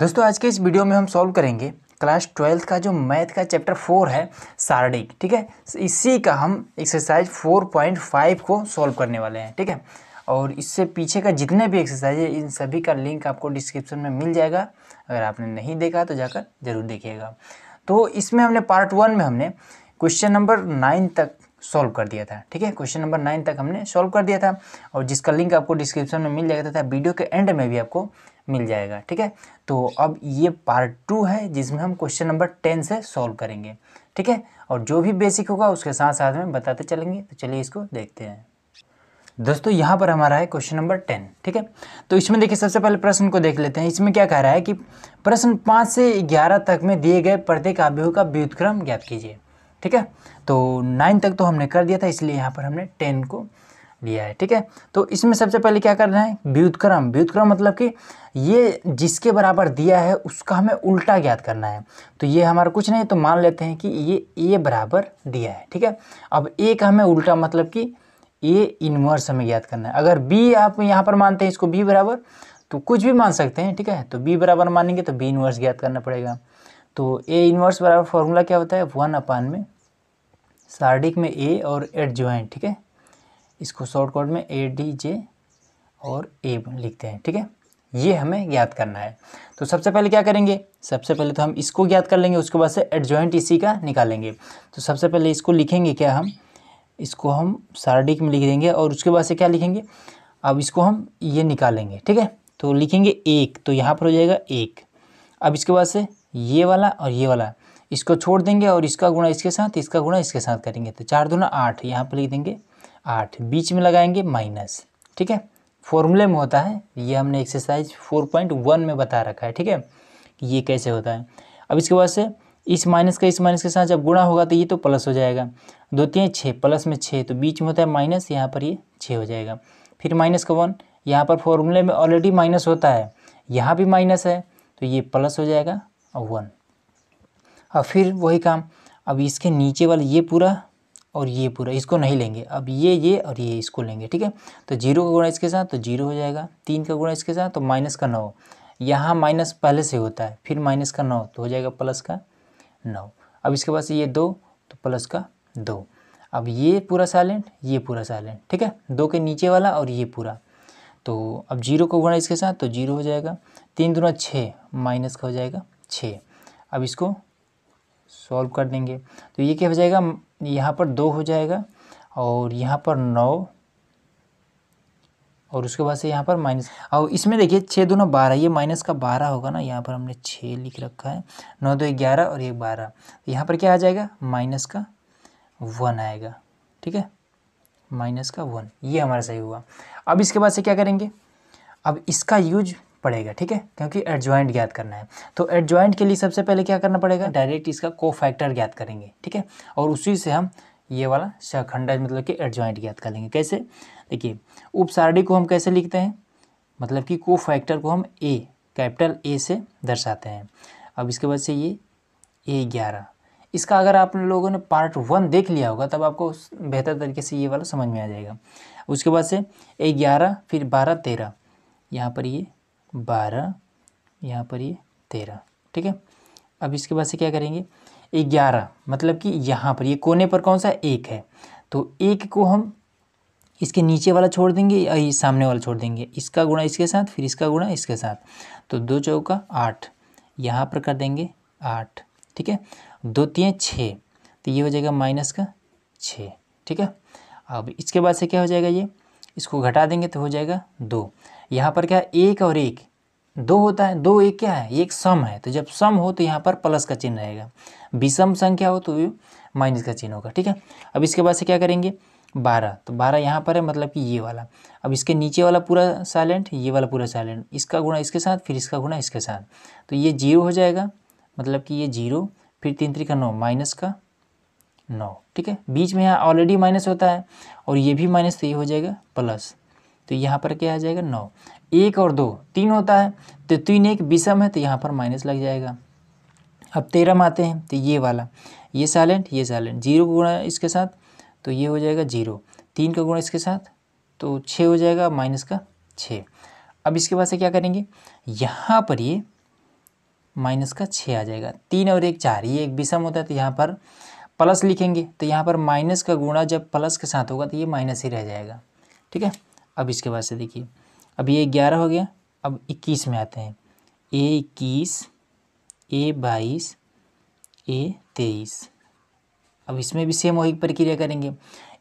दोस्तों आज के इस वीडियो में हम सॉल्व करेंगे क्लास ट्वेल्थ का जो मैथ का चैप्टर फोर है सारडिक ठीक है इसी का हम एक्सरसाइज फोर पॉइंट फाइव को सॉल्व करने वाले हैं ठीक है और इससे पीछे का जितने भी एक्सरसाइज है इन सभी का लिंक आपको डिस्क्रिप्शन में मिल जाएगा अगर आपने नहीं देखा तो जाकर ज़रूर देखिएगा तो इसमें हमने पार्ट वन में हमने क्वेश्चन नंबर नाइन तक सॉल्व कर दिया था ठीक है क्वेश्चन नंबर नाइन तक हमने सॉल्व कर दिया था और जिसका लिंक आपको डिस्क्रिप्शन में मिल जाएगा तथा वीडियो के एंड में भी आपको मिल जाएगा ठीक है तो अब ये पार्ट टू है जिसमें हम क्वेश्चन नंबर टेन से सॉल्व करेंगे ठीक है और जो भी बेसिक होगा उसके साथ साथ में बताते चलेंगे तो चलिए इसको देखते हैं दोस्तों यहाँ पर हमारा है क्वेश्चन नंबर टेन ठीक है तो इसमें देखिए सबसे पहले प्रश्न को देख लेते हैं इसमें क्या कह रहा है कि प्रश्न पाँच से ग्यारह तक में दिए गए प्रत्येक आव्यूह का व्युतक्रम ज्ञात कीजिए ठीक है तो नाइन तक तो हमने कर दिया था इसलिए यहाँ पर हमने टेन को लिया है ठीक है तो इसमें सबसे पहले क्या करना है व्युतक्रम व्युतक्रम मतलब कि ये जिसके बराबर दिया है उसका हमें उल्टा ज्ञात करना है तो ये हमारा कुछ नहीं तो मान लेते हैं कि ये ए बराबर दिया है ठीक है अब ए का हमें उल्टा मतलब कि ए इनवर्स हमें ज्ञात करना है अगर बी आप यहाँ पर मानते हैं इसको बी बराबर तो कुछ भी मान सकते हैं ठीक है तो बी बराबर मानेंगे तो बी इनवर्स ज्ञात करना पड़ेगा तो ए इनवर्स बराबर फॉर्मूला क्या होता है वन अपान में सार्डिक में ए और एड ज्वाइंट ठीक है इसको शॉर्टकट में ए डी जे और ए लिखते हैं ठीक है ये हमें ज्ञात करना है तो सबसे पहले क्या करेंगे सबसे पहले तो हम इसको ज्ञात कर लेंगे उसके बाद से एडजॉइंट इसी का निकालेंगे तो सबसे पहले इसको लिखेंगे क्या हम इसको हम सार्डिक में लिख देंगे और उसके बाद से क्या लिखेंगे अब इसको हम ये निकालेंगे ठीक है तो लिखेंगे एक तो यहाँ पर हो जाएगा एक अब इसके बाद से ये वाला और ये वाला इसको छोड़ देंगे और इसका गुणा इसके साथ इसका गुणा इसके साथ करेंगे तो चार दोनों आठ यहाँ पर लिख देंगे आठ बीच में लगाएंगे माइनस ठीक है फॉर्मूले में होता है ये हमने एक्सरसाइज फोर पॉइंट वन में बता रखा है ठीक है ये कैसे होता है अब इसके बाद से इस माइनस का इस माइनस के साथ जब गुणा होगा तो ये तो प्लस हो जाएगा दो तीन छः प्लस में छः तो बीच में होता है माइनस यहाँ पर ये छः हो जाएगा फिर माइनस का वन यहाँ पर फॉर्मूले में ऑलरेडी माइनस होता है यहाँ भी माइनस है तो ये प्लस हो जाएगा और वन और फिर वही काम अब इसके नीचे वाला ये पूरा और ये पूरा इसको नहीं लेंगे अब ये ये और ये इसको लेंगे ठीक है तो जीरो का गुणा इसके साथ तो जीरो हो जाएगा तीन का गुणा इसके साथ तो माइनस का नौ यहाँ माइनस पहले से होता है फिर माइनस का नौ तो हो जाएगा प्लस का नौ अब इसके बाद ये दो तो प्लस का दो अब ये पूरा साइलेंट ये पूरा साइलेंट ठीक है दो के नीचे वाला और ये पूरा तो अब जीरो का गुणा इसके साथ तो जीरो हो जाएगा तीन दोनों छः माइनस का हो जाएगा छः अब इसको सॉल्व कर देंगे तो ये क्या हो जाएगा यहाँ पर दो हो जाएगा और यहाँ पर नौ और उसके बाद से यहाँ पर माइनस और इसमें देखिए छः दोनों बारह ये माइनस का बारह होगा ना यहाँ पर हमने छः लिख रखा है नौ दो ग्यारह और एक बारह तो यहाँ पर क्या आ जाएगा माइनस का वन आएगा ठीक है माइनस का वन ये हमारा सही हुआ अब इसके बाद से क्या करेंगे अब इसका यूज पड़ेगा ठीक है क्योंकि एडजॉइंट ज्ञात करना है तो एडजॉइंट के लिए सबसे पहले क्या करना पड़ेगा डायरेक्ट इसका को फैक्टर ज्ञात करेंगे ठीक है और उसी से हम ये वाला शखंडा मतलब कि एडजॉइंट ज्ञात कर लेंगे कैसे देखिए उपसारणी को हम कैसे लिखते हैं मतलब कि को फैक्टर को हम ए कैपिटल ए से दर्शाते हैं अब इसके बाद से ये ए ग्यारह इसका अगर आप लोगों ने पार्ट वन देख लिया होगा तब आपको बेहतर तरीके से ये वाला समझ में आ जाएगा उसके बाद से ए ग्यारह फिर बारह तेरह यहाँ पर ये बारह यहाँ पर ये तेरह ठीक है अब इसके बाद से क्या करेंगे ग्यारह मतलब कि यहाँ पर ये कोने पर कौन सा एक है तो एक को हम इसके नीचे वाला छोड़ देंगे या ये सामने वाला छोड़ देंगे इसका गुणा इसके साथ फिर इसका गुणा इसके साथ तो दो चौका आठ यहाँ पर कर देंगे आठ ठीक है दो तीन छः तो ये हो जाएगा माइनस का छः ठीक है अब इसके बाद से क्या हो जाएगा ये इसको घटा देंगे तो हो जाएगा दो यहाँ पर क्या एक और एक दो होता है दो एक क्या है एक सम है तो जब सम हो तो यहाँ पर प्लस का चिन्ह रहेगा विषम संख्या हो तो भी माइनस का चिन्ह होगा ठीक है अब इसके बाद से क्या करेंगे बारह तो बारह यहाँ पर है मतलब कि ये वाला अब इसके नीचे वाला पूरा साइलेंट ये वाला पूरा साइलेंट इसका गुणा इसके साथ फिर इसका गुणा इसके साथ तो ये जीरो हो जाएगा मतलब कि ये जीरो फिर तीन त्री का नौ माइनस का नौ ठीक है बीच में यहाँ ऑलरेडी माइनस होता है और ये भी माइनस तो ये हो जाएगा प्लस तो यहाँ पर क्या आ जाएगा नौ एक और दो तीन होता है तो तीन एक विषम है तो यहाँ पर माइनस लग जाएगा अब तेरह में आते हैं तो ये वाला ये साइलेंट ये साइलेंट जीरो का गुणा इसके साथ तो ये हो जाएगा जीरो तीन का गुणा इसके साथ तो छः हो जाएगा माइनस का छः अब इसके बाद से क्या करेंगे यहाँ पर ये माइनस का छः आ जाएगा तीन और एक चार ये एक विषम होता है तो यहाँ पर प्लस लिखेंगे तो यहाँ पर माइनस का गुणा जब प्लस के साथ होगा तो ये माइनस ही रह जाएगा ठीक है अब इसके बाद से देखिए अब ये ग्यारह हो गया अब इक्कीस में आते हैं ए इक्कीस ए बाईस ए तेईस अब इसमें भी सेम वही प्रक्रिया करेंगे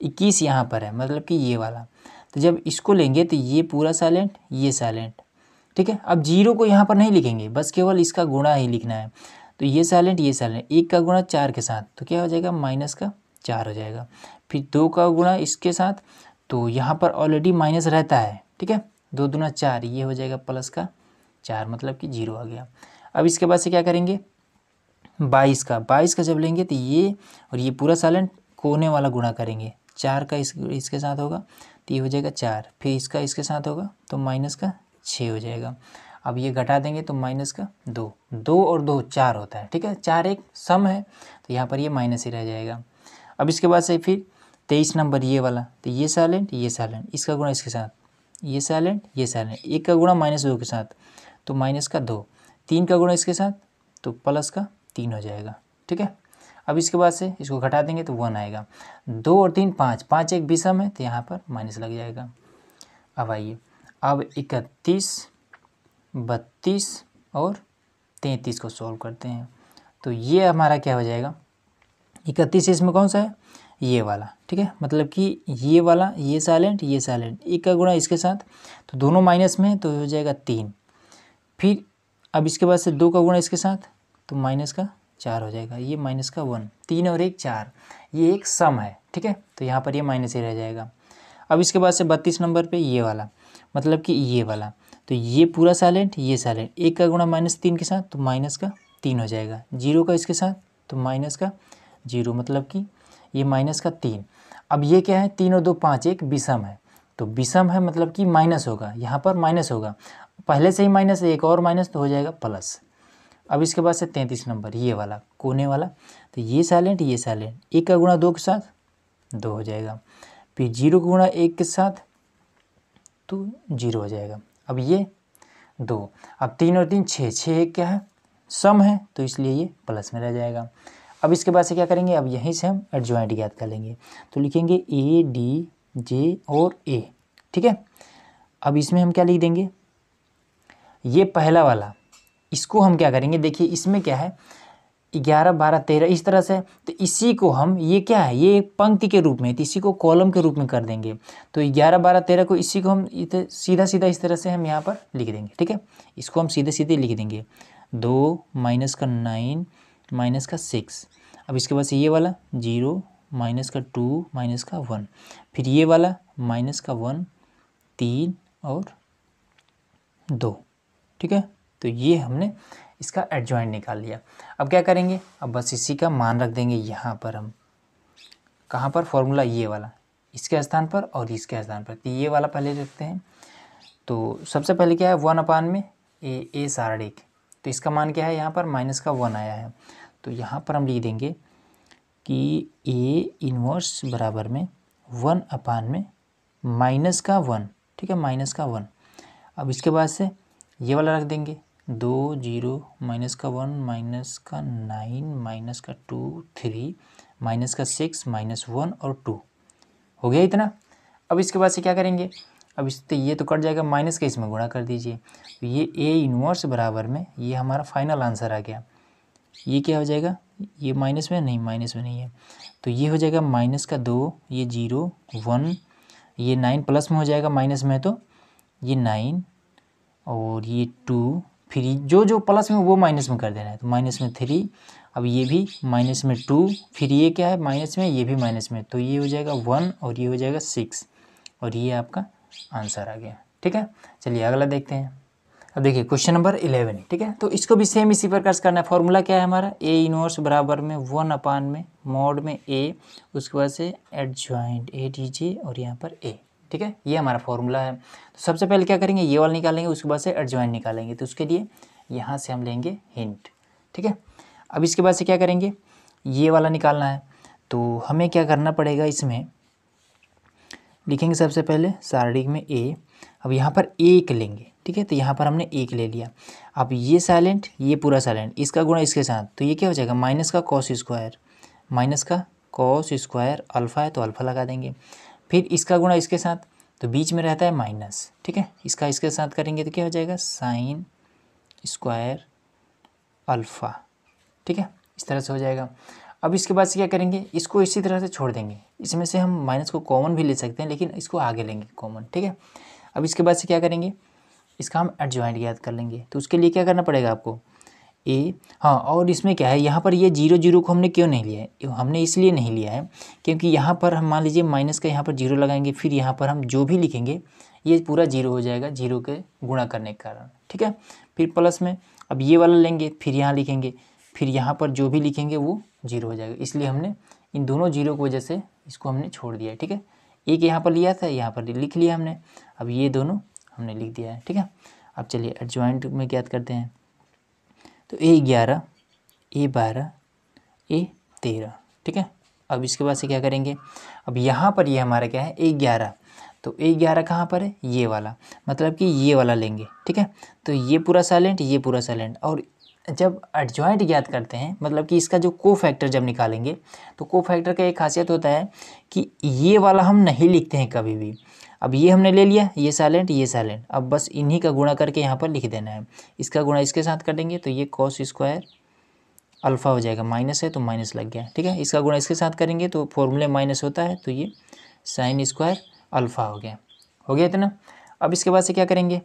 इक्कीस यहाँ पर है मतलब कि ये वाला तो जब इसको लेंगे तो ये पूरा साइलेंट ये साइलेंट ठीक है अब जीरो को यहाँ पर नहीं लिखेंगे बस केवल इसका गुणा ही लिखना है तो ये साइलेंट ये साइलेंट एक का गुणा चार के साथ तो क्या हो जाएगा माइनस का चार हो जाएगा फिर दो का गुणा इसके साथ तो यहाँ पर ऑलरेडी माइनस रहता है ठीक है दो दुना चार ये हो जाएगा प्लस का चार मतलब कि जीरो आ गया अब इसके बाद से क्या करेंगे बाईस का बाईस का जब लेंगे तो ये और ये पूरा साइलेंट कोने वाला गुणा करेंगे चार का इस इसके साथ होगा तो ये हो जाएगा चार फिर इसका इसके साथ होगा तो माइनस का छः हो जाएगा अब ये घटा देंगे तो माइनस का दो दो और दो चार होता है ठीक है चार एक सम है तो यहाँ पर ये माइनस ही रह जाएगा अब इसके बाद से फिर तेईस नंबर ये वाला तो ये साइलेंट ये साइलेंट इसका गुणा इसके साथ ये साइलेंट ये साइलेंट एक का गुणा माइनस दो के साथ तो माइनस का दो तीन का गुणा इसके साथ तो प्लस का तीन हो जाएगा ठीक है अब इसके बाद से इसको घटा देंगे तो वन आएगा दो और तीन पाँच पाँच एक विषम है तो यहाँ पर माइनस लग जाएगा अब आइए अब इकतीस बत्तीस और तैंतीस को सॉल्व करते हैं तो ये हमारा क्या हो जाएगा इकतीस इसमें कौन सा है ये वाला ठीक है मतलब कि ये वाला ये साइलेंट ये साइलेंट एक का गुणा इसके साथ तो दोनों माइनस में तो हो जाएगा तीन फिर अब इसके बाद से दो का गुणा इसके साथ तो माइनस का चार हो जाएगा ये माइनस का वन तीन और एक चार ये एक सम है ठीक है तो यहाँ पर ये माइनस ही रह जाएगा अब इसके बाद से बत्तीस नंबर पे ये वाला मतलब कि ये वाला तो ये पूरा साइलेंट ये साइलेंट एक का गुणा माइनस तीन के साथ तो माइनस का तीन हो जाएगा जीरो का इसके साथ तो माइनस का जीरो मतलब कि ये माइनस का तीन अब ये क्या है तीन और दो पाँच एक विषम है तो विषम है मतलब कि माइनस होगा यहाँ पर माइनस होगा पहले से ही माइनस एक और माइनस तो हो जाएगा प्लस अब इसके बाद से तैंतीस नंबर ये वाला कोने वाला तो ये साइलेंट ये साइलेंट एक का गुणा दो के साथ दो हो जाएगा फिर जीरो का गुणा एक के साथ तो जीरो हो जाएगा अब ये दो अब तीन और तीन छः छः एक क्या है सम है तो इसलिए ये प्लस में रह जाएगा अब इसके बाद से क्या करेंगे अब यहीं से हम एडजॉइंट ज्ञात कर लेंगे तो लिखेंगे ए डी जे और ए ठीक है अब इसमें हम क्या लिख देंगे ये पहला वाला इसको हम क्या करेंगे देखिए इसमें क्या है ग्यारह बारह तेरह इस तरह से तो इसी को हम ये क्या है ये पंक्ति के रूप में तो इसी को कॉलम के रूप में कर देंगे तो ग्यारह बारह तेरह को इसी को हम सीधा सीधा इस तरह से हम यहाँ पर लिख देंगे ठीक है इसको हम सीधे सीधे लिख देंगे दो माइनस का नाइन माइनस का सिक्स अब इसके बाद से ये वाला जीरो माइनस का टू माइनस का वन फिर ये वाला माइनस का वन तीन और दो ठीक है तो ये हमने इसका एडजॉइंट निकाल लिया अब क्या करेंगे अब बस इसी का मान रख देंगे यहाँ पर हम कहाँ पर फॉर्मूला ये वाला इसके स्थान पर और इसके स्थान पर तो ये वाला पहले रखते हैं तो सबसे पहले क्या है वन अपान में ए ए सारणिक तो इसका मान क्या है यहाँ पर माइनस का वन आया है तो यहाँ पर हम लिख देंगे कि ए इनवर्स बराबर में वन अपान में माइनस का वन ठीक है माइनस का वन अब इसके बाद से ये वाला रख देंगे दो जीरो माइनस का वन माइनस का नाइन माइनस का टू थ्री माइनस का सिक्स माइनस वन और टू हो गया इतना अब इसके बाद से क्या करेंगे अब इससे तो ये तो कट जाएगा माइनस के इसमें गुणा कर दीजिए तो ये ए इनवर्स बराबर में ये हमारा फाइनल आंसर आ गया ये क्या हो जाएगा ये माइनस में नहीं माइनस में नहीं है तो ये हो जाएगा माइनस का दो ये जीरो वन ये नाइन प्लस में हो जाएगा माइनस में तो ये नाइन और ये टू फिर जो जो प्लस में वो माइनस में कर देना है तो माइनस में थ्री अब ये भी माइनस में टू फिर ये क्या है माइनस में ये भी माइनस में तो ये हो जाएगा वन और ये हो जाएगा सिक्स और ये आपका आंसर आ गया ठीक है चलिए अगला देखते हैं अब देखिए क्वेश्चन नंबर इलेवन ठीक है तो इसको भी सेम इसी प्रकार से करना है फॉर्मूला क्या है हमारा ए इनवर्स बराबर में वन अपान में मोड में ए उसके बाद से adjoint A D J और यहाँ पर ए ठीक है ये हमारा फॉर्मूला है तो सबसे पहले क्या करेंगे ये वाला निकालेंगे उसके बाद से एट ज्वाइंट निकालेंगे तो उसके लिए यहाँ से हम लेंगे हिंट ठीक है अब इसके बाद से क्या करेंगे ये वाला निकालना है तो हमें क्या करना पड़ेगा इसमें लिखेंगे सबसे पहले सारणिक में ए अब यहाँ पर एक लेंगे ठीक है तो यहाँ पर हमने एक ले लिया अब ये साइलेंट ये पूरा साइलेंट इसका गुणा इसके साथ तो ये क्या हो जाएगा माइनस का कॉस स्क्वायर माइनस का कॉस स्क्वायर अल्फ़ा है तो अल्फ़ा लगा देंगे फिर इसका गुणा इसके साथ तो बीच में रहता है माइनस ठीक है इसका इसके साथ करेंगे तो क्या हो जाएगा साइन स्क्वायर अल्फ़ा ठीक है इस तरह से हो जाएगा अब इसके बाद से क्या करेंगे इसको इसी तरह से छोड़ देंगे इसमें से हम माइनस को कॉमन भी ले सकते हैं लेकिन इसको आगे लेंगे कॉमन ठीक है अब इसके बाद से क्या करेंगे इसका हम एडजॉइंट याद कर लेंगे तो उसके लिए क्या करना पड़ेगा आपको ए हाँ और इसमें क्या है यहाँ पर ये जीरो जीरो को हमने क्यों नहीं लिया है हमने इसलिए नहीं लिया है क्योंकि यहाँ पर हम मान लीजिए माइनस का यहाँ पर जीरो लगाएंगे फिर यहाँ पर हम जो भी लिखेंगे ये पूरा जीरो हो जाएगा जीरो के गुणा करने के कारण ठीक है फिर प्लस में अब ये वाला लेंगे फिर यहाँ लिखेंगे फिर यहाँ पर जो भी लिखेंगे वो जीरो हो जाएगा इसलिए हमने इन दोनों जीरो की वजह से इसको हमने छोड़ दिया है ठीक है एक यहाँ पर लिया था यहाँ पर लिख लिया हमने अब ये दोनों हमने लिख दिया है ठीक है अब चलिए एडजॉइंट में क्या करते हैं तो ए ग्यारह ए बारह ए तेरह ठीक है अब इसके बाद से क्या करेंगे अब यहाँ पर ये हमारा क्या है ए ग्यारह तो ए ग्यारह कहाँ पर है ये वाला मतलब कि ये वाला लेंगे ठीक है तो ये पूरा साइलेंट ये पूरा साइलेंट और जब एडजॉइंट ज्ञात करते हैं मतलब कि इसका जो को फैक्टर जब निकालेंगे तो को फैक्टर का एक खासियत होता है कि ये वाला हम नहीं लिखते हैं कभी भी अब ये हमने ले लिया ये साइलेंट ये साइलेंट अब बस इन्हीं का गुणा करके यहाँ पर लिख देना है इसका गुणा इसके साथ कर देंगे तो ये कॉस स्क्वायर अल्फ़ा हो जाएगा माइनस है तो माइनस लग गया ठीक है इसका गुणा इसके साथ करेंगे तो फॉर्मूले माइनस होता है तो ये साइन स्क्वायर अल्फ़ा हो गया हो गया इतना अब इसके बाद से क्या करेंगे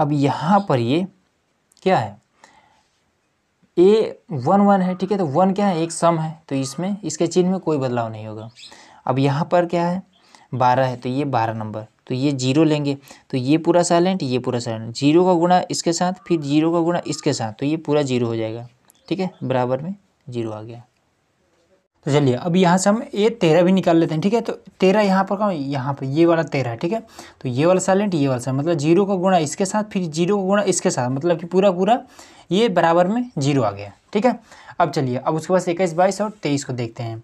अब यहाँ पर ये क्या है ए वन वन है ठीक है तो वन क्या है एक सम है तो इसमें इसके चिन्ह में कोई बदलाव नहीं होगा अब यहाँ पर क्या है बारह है तो ये बारह नंबर तो ये जीरो लेंगे तो ये पूरा साइलेंट ये पूरा साइलेंट जीरो का गुणा इसके साथ फिर जीरो का गुणा इसके साथ तो ये पूरा जीरो हो जाएगा ठीक है बराबर में जीरो आ गया तो चलिए अब यहाँ से हम ये तेरह भी निकाल लेते हैं ठीक है तो तेरह यहाँ पर कहाँ यहाँ पर ये वाला तेरह ठीक है तो ये वाला साइलेंट ये वाला साइलेंट मतलब जीरो का गुणा इसके साथ फिर जीरो का गुणा इसके साथ मतलब कि पूरा पूरा ये बराबर में जीरो आ गया ठीक है अब चलिए अब उसके बाद इक्कीस बाईस और तेईस को देखते हैं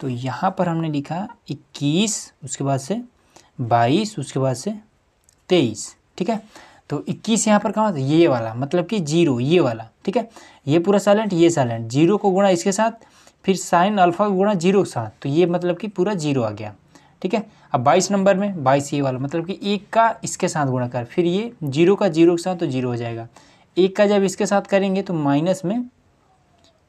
तो यहाँ पर हमने लिखा इक्कीस उसके बाद से बाईस उसके बाद से तेईस ठीक है तो इक्कीस यहाँ पर कहाँ ये वाला मतलब कि जीरो ये वाला ठीक है ये पूरा साइलेंट ये साइलेंट जीरो को गुणा इसके साथ फिर साइन अल्फ़ा गुणा जीरो के साथ तो ये मतलब कि पूरा जीरो आ गया ठीक है अब बाईस नंबर में बाईस ये वाला मतलब कि एक का इसके साथ गुणा कर फिर ये जीरो का जीरो के साथ तो जीरो हो जाएगा एक का जब इसके साथ करेंगे तो माइनस में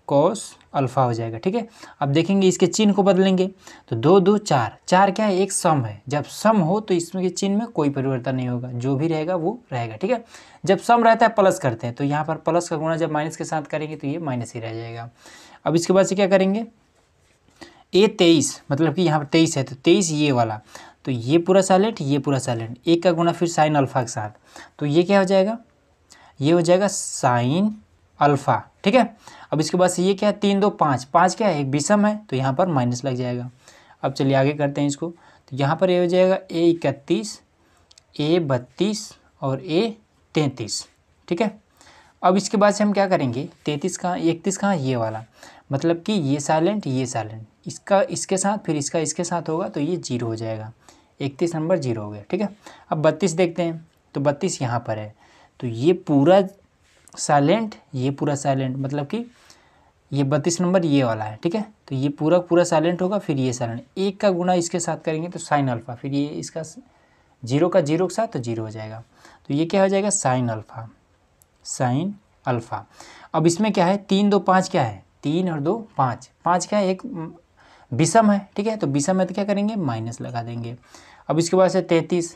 कॉस अल्फ़ा हो जाएगा ठीक है अब देखेंगे इसके चिन्ह को बदलेंगे तो दो दो चार चार क्या है एक सम है जब सम हो तो इसमें के चिन्ह में कोई परिवर्तन नहीं होगा जो भी रहेगा वो रहेगा ठीक है जब सम रहता है प्लस करते हैं तो यहाँ पर प्लस का गुणा जब माइनस के साथ करेंगे तो ये माइनस ही रह जाएगा अब इसके बाद से क्या करेंगे ए तेईस मतलब कि यहाँ पर तेईस है तो तेईस ये वाला तो ये पूरा साइलेंट ये पूरा साइलेंट एक का गुना फिर साइन अल्फ़ा के साथ तो ये क्या हो जाएगा ये हो जाएगा साइन अल्फ़ा ठीक है अब इसके बाद से ये क्या है तीन दो पाँच पाँच क्या है एक विषम है तो यहाँ पर माइनस लग जाएगा अब चलिए आगे करते हैं इसको तो यहाँ पर ये हो जाएगा ए इकतीस ए बत्तीस और ए तैंतीस ठीक है अब इसके बाद से हम क्या करेंगे तैंतीस कहाँ इकतीस कहाँ ये वाला मतलब कि ये साइलेंट ये साइलेंट इसका इसके साथ फिर इसका इसके साथ होगा तो ये जीरो हो जाएगा इकतीस नंबर जीरो हो गया ठीक है अब बत्तीस देखते हैं तो बत्तीस यहाँ पर है तो ये पूरा साइलेंट ये पूरा साइलेंट मतलब कि ये बत्तीस नंबर ये वाला है ठीक है तो ये पूरा पूरा साइलेंट होगा फिर ये साइलेंट एक का गुना इसके साथ करेंगे तो साइन अल्फ़ा फिर ये इसका जीरो का जीरो के साथ तो जीरो हो जाएगा तो ये क्या हो जाएगा साइन अल्फ़ा साइन अल्फ़ा अब इसमें क्या है तीन दो पाँच क्या है तीन और दो पाँच पाँच क्या है एक विषम है ठीक है तो विषम है तो क्या करेंगे माइनस लगा देंगे अब इसके बाद से तैंतीस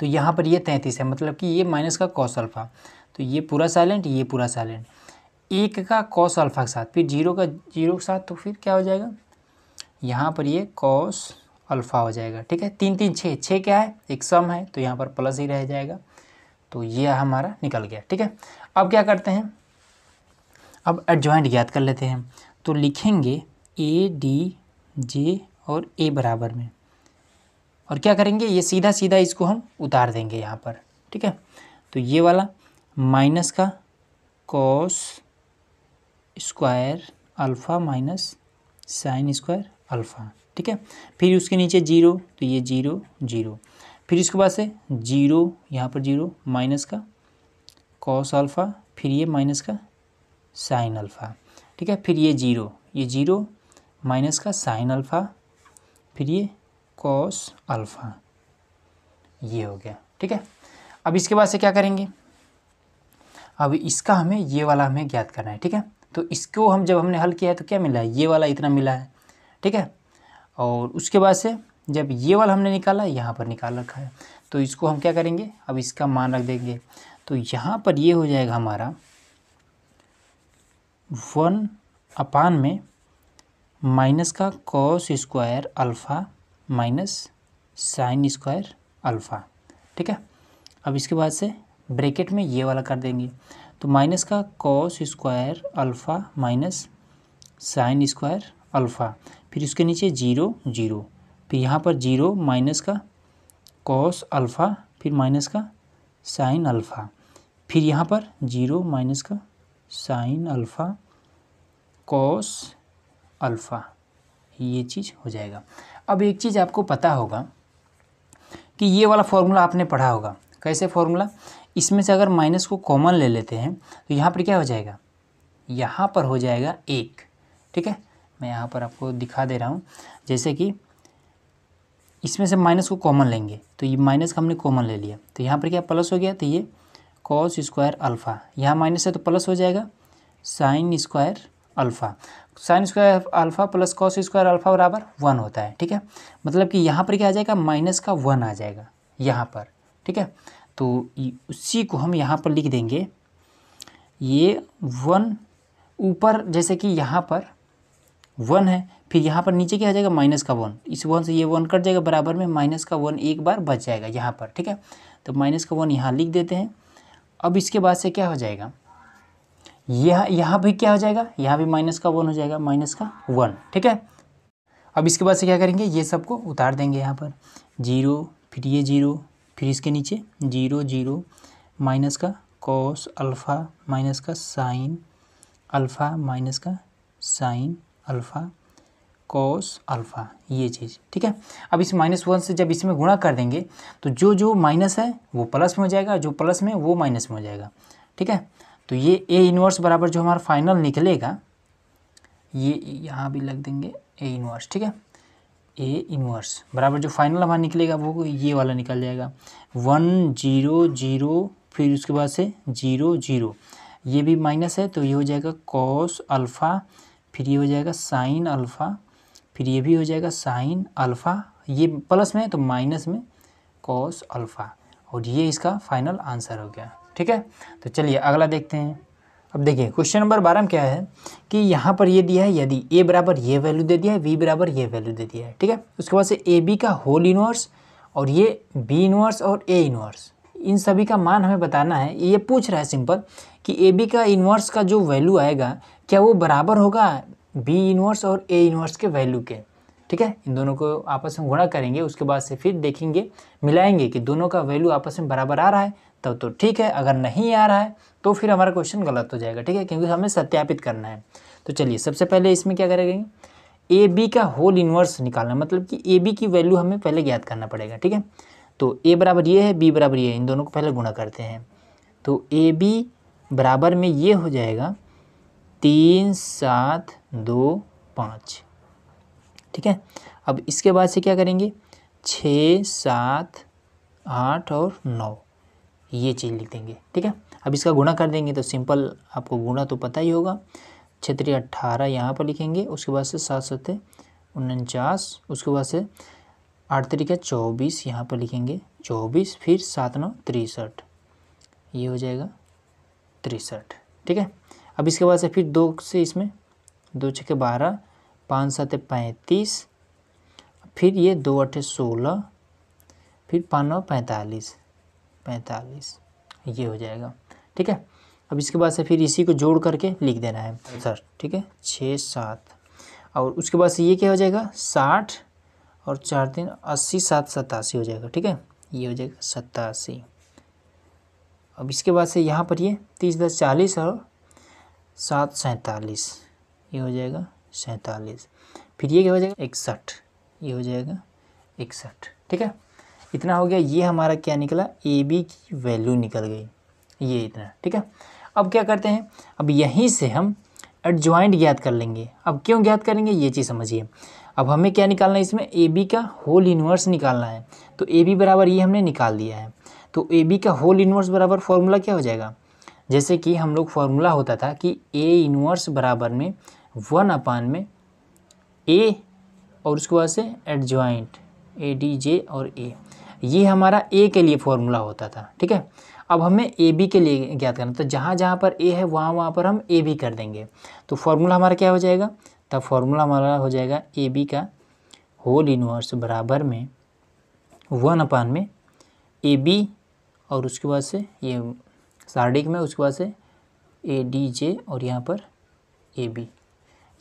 तो यहाँ पर ये तैंतीस है मतलब कि ये माइनस का कॉस अल्फ़ा तो ये पूरा साइलेंट ये पूरा साइलेंट एक का कॉस अल्फ़ा के साथ फिर जीरो का जीरो के साथ तो फिर क्या हो जाएगा यहाँ पर ये कॉस अल्फ़ा हो जाएगा ठीक है तीन तीन छः छः क्या है एक सम है तो यहाँ पर प्लस ही रह जाएगा तो ये हमारा निकल गया ठीक है अब क्या करते हैं अब एडजॉइंट ज्ञात कर लेते हैं तो लिखेंगे ए डी जे और ए बराबर में और क्या करेंगे ये सीधा सीधा इसको हम उतार देंगे यहाँ पर ठीक है तो ये वाला माइनस का cos square alpha minus sine square alpha ठीक है फिर उसके नीचे जीरो तो ये जीरो जीरो फिर इसके बाद से जीरो यहाँ पर जीरो माइनस का कॉस अल्फ़ा फिर ये माइनस का साइन अल्फ़ा ठीक है फिर ये जीरो ये जीरो माइनस का साइन अल्फ़ा फिर ये कॉस अल्फ़ा ये हो गया ठीक है अब इसके बाद से क्या करेंगे अब इसका हमें ये वाला हमें ज्ञात करना है ठीक है तो इसको हम जब हमने हल किया है तो क्या मिला है ये वाला इतना मिला है ठीक है और उसके बाद से जब ये वाला हमने निकाला यहाँ पर निकाल रखा है तो इसको हम क्या करेंगे अब इसका मान रख देंगे तो यहाँ पर ये हो जाएगा हमारा वन अपान में माइनस का cos square alpha minus sine square alpha ठीक है अब इसके बाद से ब्रैकेट में ये वाला कर देंगे तो माइनस का cos square alpha minus sine square alpha फिर उसके नीचे जीरो जीरो तो यहाँ पर जीरो माइनस का कॉस अल्फ़ा फिर माइनस का साइन अल्फ़ा फिर यहाँ पर जीरो माइनस का साइन अल्फ़ा कॉस अल्फ़ा ये चीज़ हो जाएगा अब एक चीज़ आपको पता होगा कि ये वाला फॉर्मूला आपने पढ़ा होगा कैसे फॉर्मूला इसमें से अगर माइनस को कॉमन ले लेते हैं तो यहाँ पर क्या हो जाएगा यहाँ पर हो जाएगा एक ठीक है मैं यहाँ पर आपको दिखा दे रहा हूँ जैसे कि इसमें से माइनस को कॉमन लेंगे तो ये माइनस का हमने कॉमन ले लिया तो यहाँ पर क्या प्लस हो गया तो ये कॉस स्क्वायर अल्फ़ा यहाँ माइनस है तो प्लस हो जाएगा sine square alpha sine square alpha plus cos square alpha बराबर वन होता है ठीक है मतलब कि यहाँ पर क्या आ जाएगा माइनस का वन आ जाएगा यहाँ पर ठीक है तो उसी को हम यहाँ पर लिख देंगे ये वन ऊपर जैसे कि यहाँ पर वन है फिर यहाँ पर नीचे क्या हो जाएगा माइनस का वन इस वन से ये वन कट जाएगा बराबर में माइनस का वन एक बार बच जाएगा यहाँ पर ठीक है तो माइनस का वन यहाँ लिख देते हैं अब इसके बाद से क्या हो जाएगा यह यहाँ भी क्या हो जाएगा यहाँ भी माइनस का वन हो जाएगा माइनस का वन ठीक है अब इसके बाद से क्या करेंगे ये सबको उतार देंगे यहाँ पर जीरो फिर ये जीरो फिर इसके नीचे जीरो जीरो माइनस का कॉस अल्फ़ा माइनस का साइन अल्फ़ा माइनस का साइन अल्फ़ा कॉस अल्फ़ा ये चीज़ ठीक है अब इस माइनस वन से जब इसमें गुणा कर देंगे तो जो जो माइनस है वो प्लस में हो जाएगा जो प्लस में वो माइनस में हो जाएगा ठीक है तो ये ए इन्वर्स बराबर जो हमारा फाइनल निकलेगा ये यहाँ भी लग देंगे ए इन्वर्स ठीक है ए इन्वर्स बराबर जो फाइनल हमारा निकलेगा वो ये वाला निकल जाएगा वन जीरो जीरो फिर उसके बाद से जीरो जीरो ये भी माइनस है तो ये हो जाएगा कॉस अल्फ़ा फिर ये हो जाएगा साइन अल्फ़ा फिर ये भी हो जाएगा साइन अल्फ़ा ये प्लस में तो माइनस में कॉस अल्फ़ा और ये इसका फाइनल आंसर हो गया ठीक है तो चलिए अगला देखते हैं अब देखिए क्वेश्चन नंबर बारह में क्या है कि यहाँ पर ये दिया है यदि ए बराबर ये वैल्यू दे दिया है बी बराबर ये वैल्यू दे दिया है ठीक है उसके बाद से ए बी का होल इनवर्स और ये बी इनवर्स और ए इनवर्स इन सभी का मान हमें बताना है ये पूछ रहा है सिंपल कि ए बी का इनवर्स का जो वैल्यू आएगा क्या वो बराबर होगा बी इनवर्स और ए इनवर्स के वैल्यू के ठीक है इन दोनों को आपस में गुणा करेंगे उसके बाद से फिर देखेंगे मिलाएंगे कि दोनों का वैल्यू आपस में बराबर आ रहा है तब तो ठीक है अगर नहीं आ रहा है तो फिर हमारा क्वेश्चन गलत हो जाएगा ठीक है क्योंकि हमें सत्यापित करना है तो चलिए सबसे पहले इसमें क्या करेंगे ए बी का होल इनवर्स निकालना मतलब कि ए बी की वैल्यू हमें पहले ज्ञात करना पड़ेगा ठीक है तो ए बराबर ये है बी बराबर ये है इन दोनों को पहले गुणा करते हैं तो ए बी बराबर में ये हो जाएगा तीन सात दो पाँच ठीक है अब इसके बाद से क्या करेंगे छ सात आठ और नौ ये चीज़ लिख देंगे ठीक है अब इसका गुणा कर देंगे तो सिंपल आपको गुणा तो पता ही होगा छत्री अट्ठारह यहाँ पर लिखेंगे उसके बाद से सात सत्य उनचास उसके बाद से आठ तरीका चौबीस यहाँ पर लिखेंगे चौबीस फिर सात नौ तिरसठ ये हो जाएगा तिरसठ ठीक है अब इसके बाद से फिर दो से इसमें दो छः बारह पाँच सात पैंतीस फिर ये दो अठे सोलह फिर पाँच नौ पैंतालीस पैंतालीस ये हो जाएगा ठीक है अब इसके बाद से फिर इसी को जोड़ करके लिख देना है सर ठीक है छः सात और उसके बाद से ये क्या हो जाएगा साठ और चार तीन अस्सी सात सतासी हो जाएगा ठीक है ये हो जाएगा सतासी अब इसके बाद से यहाँ पर ये तीस दस चालीस और सात सैंतालीस ये हो जाएगा सैंतालीस फिर ये क्या हो जाएगा इकसठ ये हो जाएगा इकसठ ठीक है इतना हो गया ये हमारा क्या निकला ए बी की वैल्यू निकल गई ये इतना ठीक है अब क्या करते हैं अब यहीं से हम एडजॉइंट ज्ञात कर लेंगे अब क्यों ज्ञात करेंगे ये चीज़ समझिए अब हमें क्या निकालना है इसमें ए बी का होल यूनिवर्स निकालना है तो ए बी बराबर ये हमने निकाल दिया है तो ए बी का होल यूनिवर्स बराबर फॉर्मूला क्या हो जाएगा जैसे कि हम लोग फॉर्मूला होता था कि ए इनवर्स बराबर में वन अपान में ए और उसके बाद से एडजॉइंट ए डी जे और ए ये हमारा ए के लिए फॉर्मूला होता था ठीक है अब हमें ए बी के लिए ज्ञात करना तो जहाँ जहाँ पर ए है वहाँ वहाँ पर हम ए बी कर देंगे तो फॉर्मूला हमारा क्या हो जाएगा तब फॉर्मूला हमारा हो जाएगा ए बी का होल इनवर्स बराबर में वन अपान में ए बी और उसके बाद से ये सार्डिक में उसके बाद से ए डी जे और यहाँ पर ए बी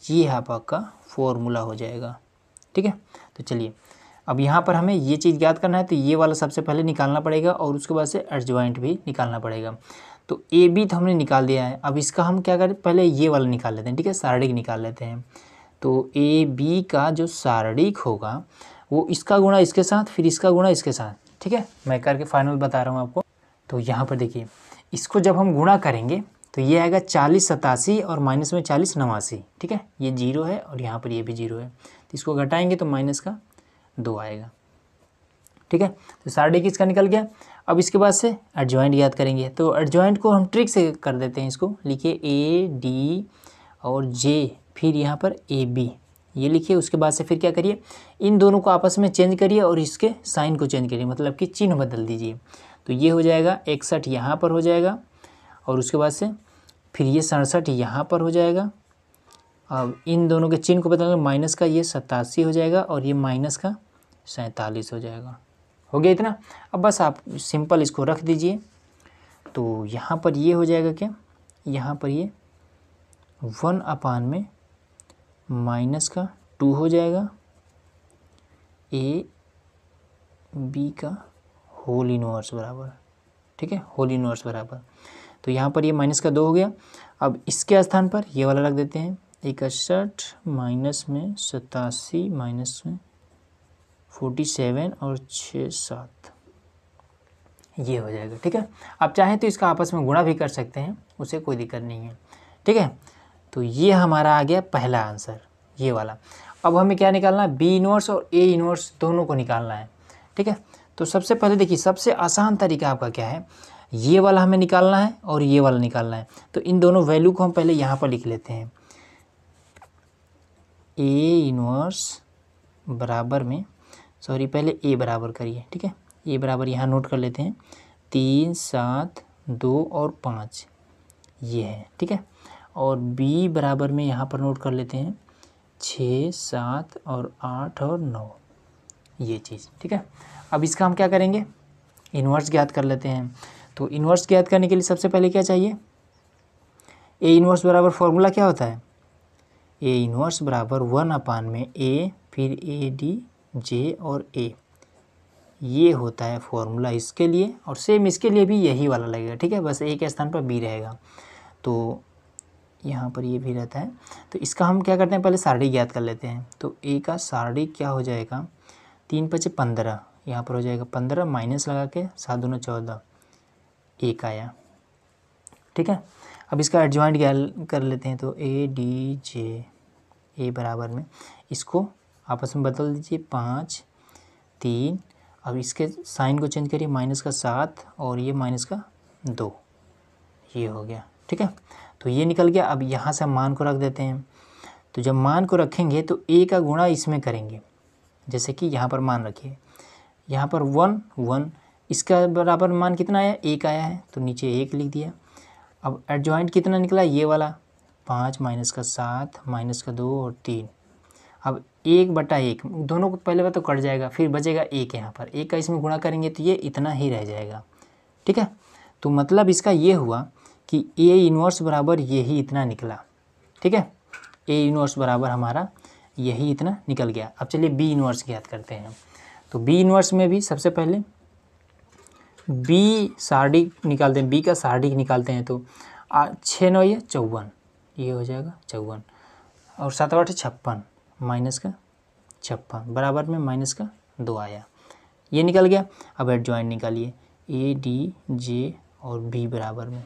ये आप आपका फॉर्मूला हो जाएगा ठीक है तो चलिए अब यहाँ पर हमें ये चीज़ याद करना है तो ये वाला सबसे पहले निकालना पड़ेगा और उसके बाद से एडजॉइंट भी निकालना पड़ेगा तो ए बी तो हमने निकाल दिया है अब इसका हम क्या करें पहले ये वाला निकाल लेते हैं ठीक है सार्डिक निकाल लेते हैं तो ए बी का जो सार्डिक होगा वो इसका गुणा इसके साथ फिर इसका गुणा इसके साथ ठीक है मैं करके फाइनल बता रहा हूँ आपको तो यहाँ पर देखिए इसको जब हम गुणा करेंगे तो ये आएगा चालीस सतासी और माइनस में चालीस नवासी ठीक है ये जीरो है और यहाँ पर ये भी जीरो है तो इसको घटाएंगे तो माइनस का दो आएगा ठीक है तो साढ़े इक्कीस का निकल गया अब इसके बाद से एडजॉइंट याद करेंगे तो एडजॉइंट को हम ट्रिक से कर देते हैं इसको लिखिए ए डी और जे फिर यहाँ पर ए बी ये लिखिए उसके बाद से फिर क्या करिए इन दोनों को आपस में चेंज करिए और इसके साइन को चेंज करिए मतलब कि चिन्ह बदल दीजिए तो ये हो जाएगा इकसठ यहाँ पर हो जाएगा और उसके बाद से फिर ये सड़सठ यहाँ पर हो जाएगा अब इन दोनों के चिन्ह को पता माइनस का ये सतासी हो जाएगा और ये माइनस का सैंतालीस हो जाएगा हो गया इतना अब बस आप सिंपल इसको रख दीजिए तो यहाँ पर ये हो जाएगा क्या यहाँ पर ये वन अपान में माइनस का टू हो जाएगा ए बी का होल इनवर्स बराबर ठीक है होल इनवर्स बराबर तो यहाँ पर ये यह माइनस का दो हो गया अब इसके स्थान पर ये वाला रख देते हैं इकसठ माइनस में सतासी माइनस में फोर्टी सेवन और छः सात ये हो जाएगा ठीक है आप चाहें तो इसका आपस में गुणा भी कर सकते हैं उसे कोई दिक्कत नहीं है ठीक है तो ये हमारा आ गया पहला आंसर ये वाला अब हमें क्या निकालना है बी इनवर्स और ए इनवर्स दोनों को निकालना है ठीक है तो सबसे पहले देखिए सबसे आसान तरीका आपका क्या है ये वाला हमें निकालना है और ये वाला निकालना है तो इन दोनों वैल्यू को हम पहले यहाँ पर लिख लेते हैं ए इनवर्स बराबर में सॉरी पहले ए बराबर करिए ठीक है ए बराबर यहाँ नोट कर लेते हैं तीन सात दो और पाँच ये है ठीक है और बी बराबर में यहाँ पर नोट कर लेते हैं छः सात और आठ और नौ ये चीज़ ठीक है अब इसका हम क्या करेंगे इन्वर्स ज्ञात कर लेते हैं तो इन्वर्स ज्ञात करने के लिए सबसे पहले क्या चाहिए ए इन्वर्स बराबर फॉर्मूला क्या होता है ए इन्वर्स बराबर वन अपान में ए फिर ए डी जे और ए ये होता है फॉर्मूला इसके लिए और सेम इसके लिए भी यही वाला लगेगा ठीक है बस ए के स्थान पर बी रहेगा तो यहाँ पर ये भी रहता है तो इसका हम क्या करते हैं पहले सारणी ज्ञात कर लेते हैं तो ए का सारणी क्या हो जाएगा तीन पचे पंद्रह यहाँ पर हो जाएगा पंद्रह माइनस लगा के सात दोनों चौदह एक आया ठीक है अब इसका एडजॉइंट कर लेते हैं तो ए डी जे ए बराबर में इसको आपस में बदल दीजिए पाँच तीन अब इसके साइन को चेंज करिए माइनस का सात और ये माइनस का दो ये हो गया ठीक है तो ये निकल गया अब यहाँ से हम मान को रख देते हैं तो जब मान को रखेंगे तो ए का गुणा इसमें करेंगे जैसे कि यहाँ पर मान रखिए यहाँ पर वन वन इसका बराबर मान कितना आया एक आया है तो नीचे एक लिख दिया अब एडजॉइंट कितना निकला ये वाला पाँच माइनस का सात माइनस का दो और तीन अब एक बटा एक दोनों को पहले बार तो कट जाएगा फिर बचेगा एक यहाँ पर एक का इसमें गुणा करेंगे तो ये इतना ही रह जाएगा ठीक है तो मतलब इसका ये हुआ कि ए यूनिवर्स बराबर यही इतना निकला ठीक है ए यूनिवर्स बराबर हमारा यही इतना निकल गया अब चलिए बी इन्वर्स ज्ञात करते हैं हम तो बी इनवर्स में भी सबसे पहले बी सार्डिक निकालते हैं बी का सार्डिक निकालते हैं तो छः नौ या चौवन ये हो जाएगा चौवन और सात आठ छप्पन माइनस का छप्पन बराबर में माइनस का दो आया ये निकल गया अब एड ज्वाइन निकालिए ए डी जे और बी बराबर में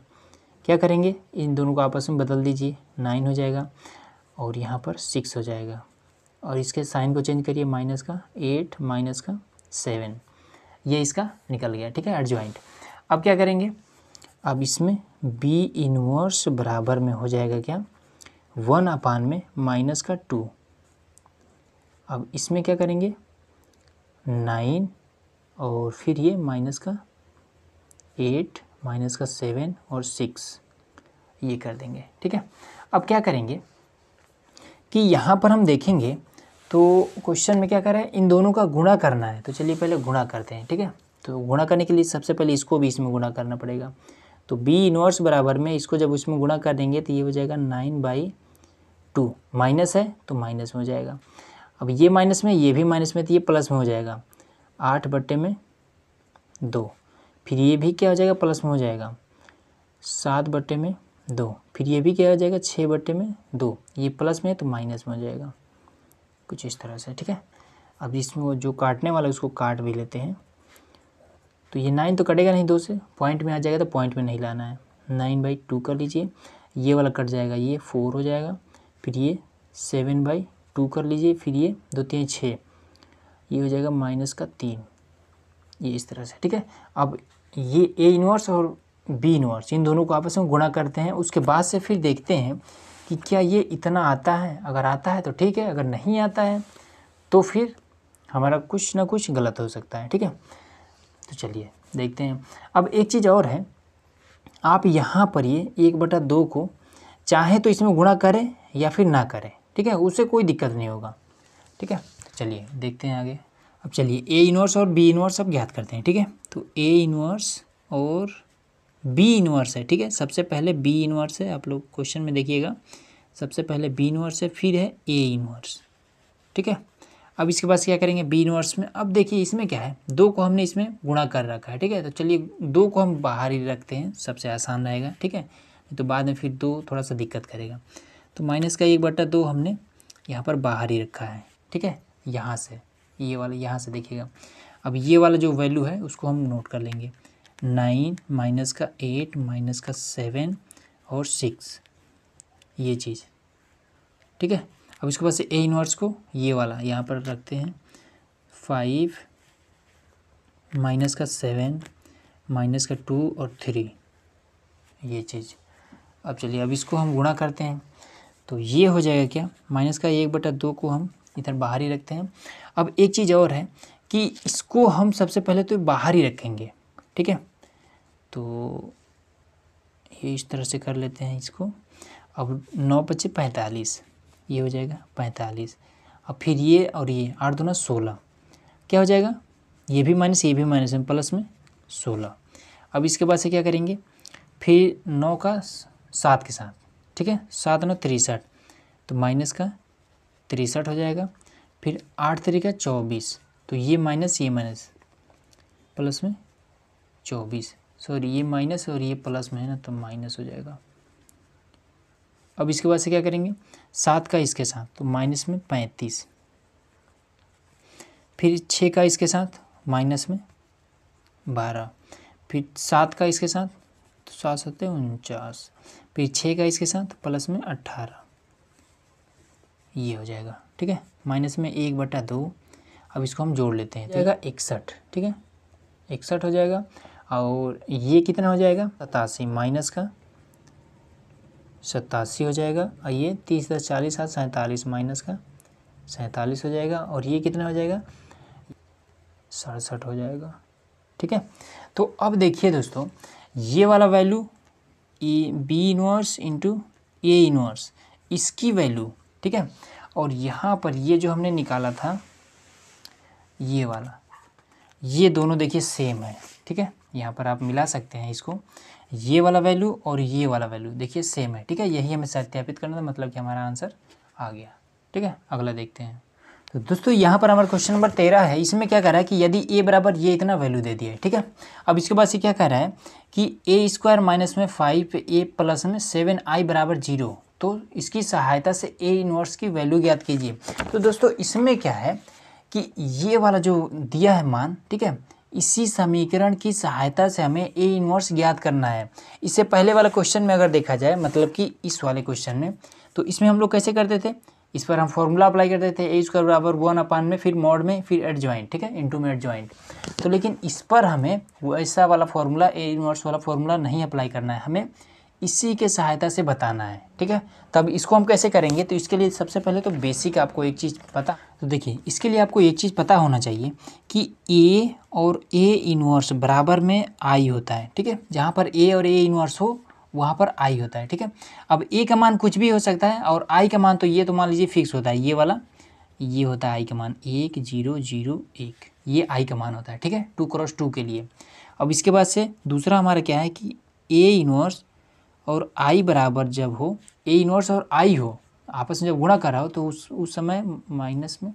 क्या करेंगे इन दोनों को आपस में बदल दीजिए नाइन हो जाएगा और यहाँ पर सिक्स हो जाएगा और इसके साइन को चेंज करिए माइनस का एट माइनस का सेवन ये इसका निकल गया ठीक है एडजॉइंट अब क्या करेंगे अब इसमें बी इनवर्स बराबर में हो जाएगा क्या वन अपान में माइनस का टू अब इसमें क्या करेंगे नाइन और फिर ये माइनस का एट माइनस का सेवन और सिक्स ये कर देंगे ठीक है अब क्या करेंगे कि यहाँ पर हम देखेंगे तो क्वेश्चन में क्या करें इन दोनों का गुणा करना है तो चलिए पहले गुणा करते हैं ठीक है तो गुणा करने के लिए सबसे पहले इसको भी इसमें गुणा करना पड़ेगा तो बी इनवर्स बराबर में इसको जब उसमें गुणा कर देंगे तो ये हो जाएगा नाइन बाई टू माइनस है तो माइनस में हो जाएगा अब ये माइनस में ये भी माइनस में तो ये प्लस में हो जाएगा आठ बट्टे में दो फिर ये भी क्या हो जाएगा प्लस में हो जाएगा सात बट्टे में दो फिर ये भी क्या हो जाएगा छः बटे में दो ये प्लस में है तो माइनस में हो जाएगा कुछ इस तरह से ठीक है अब इसमें वो जो काटने वाला है उसको काट भी लेते हैं तो ये नाइन तो कटेगा नहीं दो से पॉइंट में आ जाएगा तो पॉइंट में नहीं लाना है नाइन बाई टू कर लीजिए ये वाला कट जाएगा ये फोर हो जाएगा फिर ये सेवन बाई टू कर लीजिए फिर ये दो तीन छः ये हो जाएगा माइनस का तीन ये इस तरह से ठीक है अब ये ए इनवर्स और बी इनवर्स तो इन दोनों को आपस में गुणा करते हैं उसके बाद से फिर देखते हैं कि क्या ये इतना आता है अगर आता है तो ठीक है अगर नहीं आता है तो फिर हमारा कुछ ना कुछ गलत हो सकता है ठीक है तो चलिए देखते हैं अब एक चीज़ और है आप यहाँ पर ये एक बटा दो को चाहे तो इसमें गुणा करें या फिर ना करें ठीक है उससे कोई दिक्कत नहीं होगा ठीक है चलिए देखते हैं आगे अब चलिए ए इनवर्स और बी इनवर्स अब ज्ञात करते हैं ठीक है तो ए इनवर्स और बी इनवर्स है ठीक है सबसे पहले बी इनवर्स है आप लोग क्वेश्चन में देखिएगा सबसे पहले बी इनवर्स है फिर है ए इनवर्स ठीक है अब इसके पास क्या करेंगे बी इनवर्स में अब देखिए इसमें क्या है दो को हमने इसमें गुणा कर रखा है ठीक है तो चलिए दो को हम बाहर ही रखते हैं सबसे आसान रहेगा ठीक है तो बाद में फिर दो थोड़ा सा दिक्कत करेगा तो माइनस का एक बटा दो हमने यहाँ पर बाहर ही रखा है ठीक है यहाँ से ये यह वाला यहाँ से देखिएगा अब ये वाला जो वैल्यू है उसको हम नोट कर लेंगे नाइन माइनस का एट माइनस का सेवन और सिक्स ये चीज़ ठीक है अब इसके बाद ए इनवर्स को ये वाला यहाँ पर रखते हैं फाइव माइनस का सेवन माइनस का टू और थ्री ये चीज़ अब चलिए अब इसको हम गुणा करते हैं तो ये हो जाएगा क्या माइनस का एक बटा दो को हम इधर बाहर ही रखते हैं अब एक चीज़ और है कि इसको हम सबसे पहले तो बाहर ही रखेंगे ठीक है तो ये इस तरह से कर लेते हैं इसको अब नौ पच्चीस पैंतालीस ये हो जाएगा पैंतालीस अब फिर ये और ये आठ दो ना सोलह क्या हो जाएगा ये भी माइनस ये भी माइनस में प्लस में सोलह अब इसके बाद से क्या करेंगे फिर नौ का सात के साथ ठीक है सात नौ तिरसठ तो माइनस का तिरसठ हो जाएगा फिर आठ तरीका चौबीस तो ये माइनस ये माइनस प्लस में चौबीस सॉरी ये माइनस और ये प्लस में है ना तो माइनस हो जाएगा अब इसके बाद से क्या करेंगे सात का इसके साथ तो माइनस में पैंतीस फिर छः का इसके साथ माइनस में बारह फिर सात का इसके साथ तो सात सत्य उनचास फिर छः का इसके साथ प्लस में अट्ठारह ये हो जाएगा ठीक है माइनस में एक बटा दो अब इसको हम जोड़ लेते हैं तो इकसठ ठीक है इकसठ हो जाएगा और ये कितना हो जाएगा सतासी माइनस का सतासी हो जाएगा और ये तीस दस चालीस सात सैंतालीस माइनस का सैंतालीस हो जाएगा और ये कितना हो जाएगा सड़सठ हो जाएगा ठीक है तो अब देखिए दोस्तों ये वाला value A B inverse into A inverse इसकी वैल्यू ठीक है और यहाँ पर ये जो हमने निकाला था ये वाला ये दोनों देखिए सेम है ठीक है यहाँ पर आप मिला सकते हैं इसको ये वाला वैल्यू और ये वाला वैल्यू देखिए सेम है ठीक है यही हमें सत्यापित करना था मतलब कि हमारा आंसर आ गया ठीक है अगला देखते हैं तो दोस्तों यहाँ पर हमारा क्वेश्चन नंबर तेरह है इसमें क्या कह रहा है कि यदि ए बराबर ये इतना वैल्यू दे दिया है ठीक है अब इसके बाद से क्या कह रहा है कि ए स्क्वायर माइनस में फाइव ए प्लस में सेवन आई बराबर जीरो तो इसकी सहायता से ए इनवर्स की वैल्यू ज्ञात कीजिए तो दोस्तों इसमें क्या है कि ये वाला जो दिया है मान ठीक है इसी समीकरण की सहायता से हमें ए इन्वर्स ज्ञात करना है इससे पहले वाला क्वेश्चन में अगर देखा जाए मतलब कि इस वाले क्वेश्चन में तो इसमें हम लोग कैसे करते थे इस पर हम फॉर्मूला अप्लाई करते थे ए स्क्वायर बराबर वन अपान में फिर मॉड में फिर एड ज्वाइंट ठीक है इंटू में एड ज्वाइंट तो लेकिन इस पर हमें वैसा वाला फॉर्मूला ए इन्वर्स वाला फॉर्मूला नहीं अप्लाई करना है हमें इसी के सहायता से बताना है ठीक है तब इसको हम कैसे करेंगे तो इसके लिए सबसे पहले तो बेसिक आपको एक चीज़ पता तो देखिए इसके लिए आपको एक चीज़ पता होना चाहिए कि ए और ए इनवर्स बराबर में आई होता है ठीक है जहाँ पर ए और ए इनवर्स हो वहाँ पर आई होता है ठीक है अब ए का मान कुछ भी हो सकता है और आई का मान तो ये तो मान लीजिए फिक्स होता है ये वाला ये होता है आई का मान एक जीरो जीरो एक ये आई का मान होता है ठीक है टू क्रॉस टू के लिए अब इसके बाद से दूसरा हमारा क्या है कि ए इनवर्स और आई बराबर जब हो ए इनवर्स और आई हो आपस में जब गुणा कर रहा हो तो उस उस समय माइनस में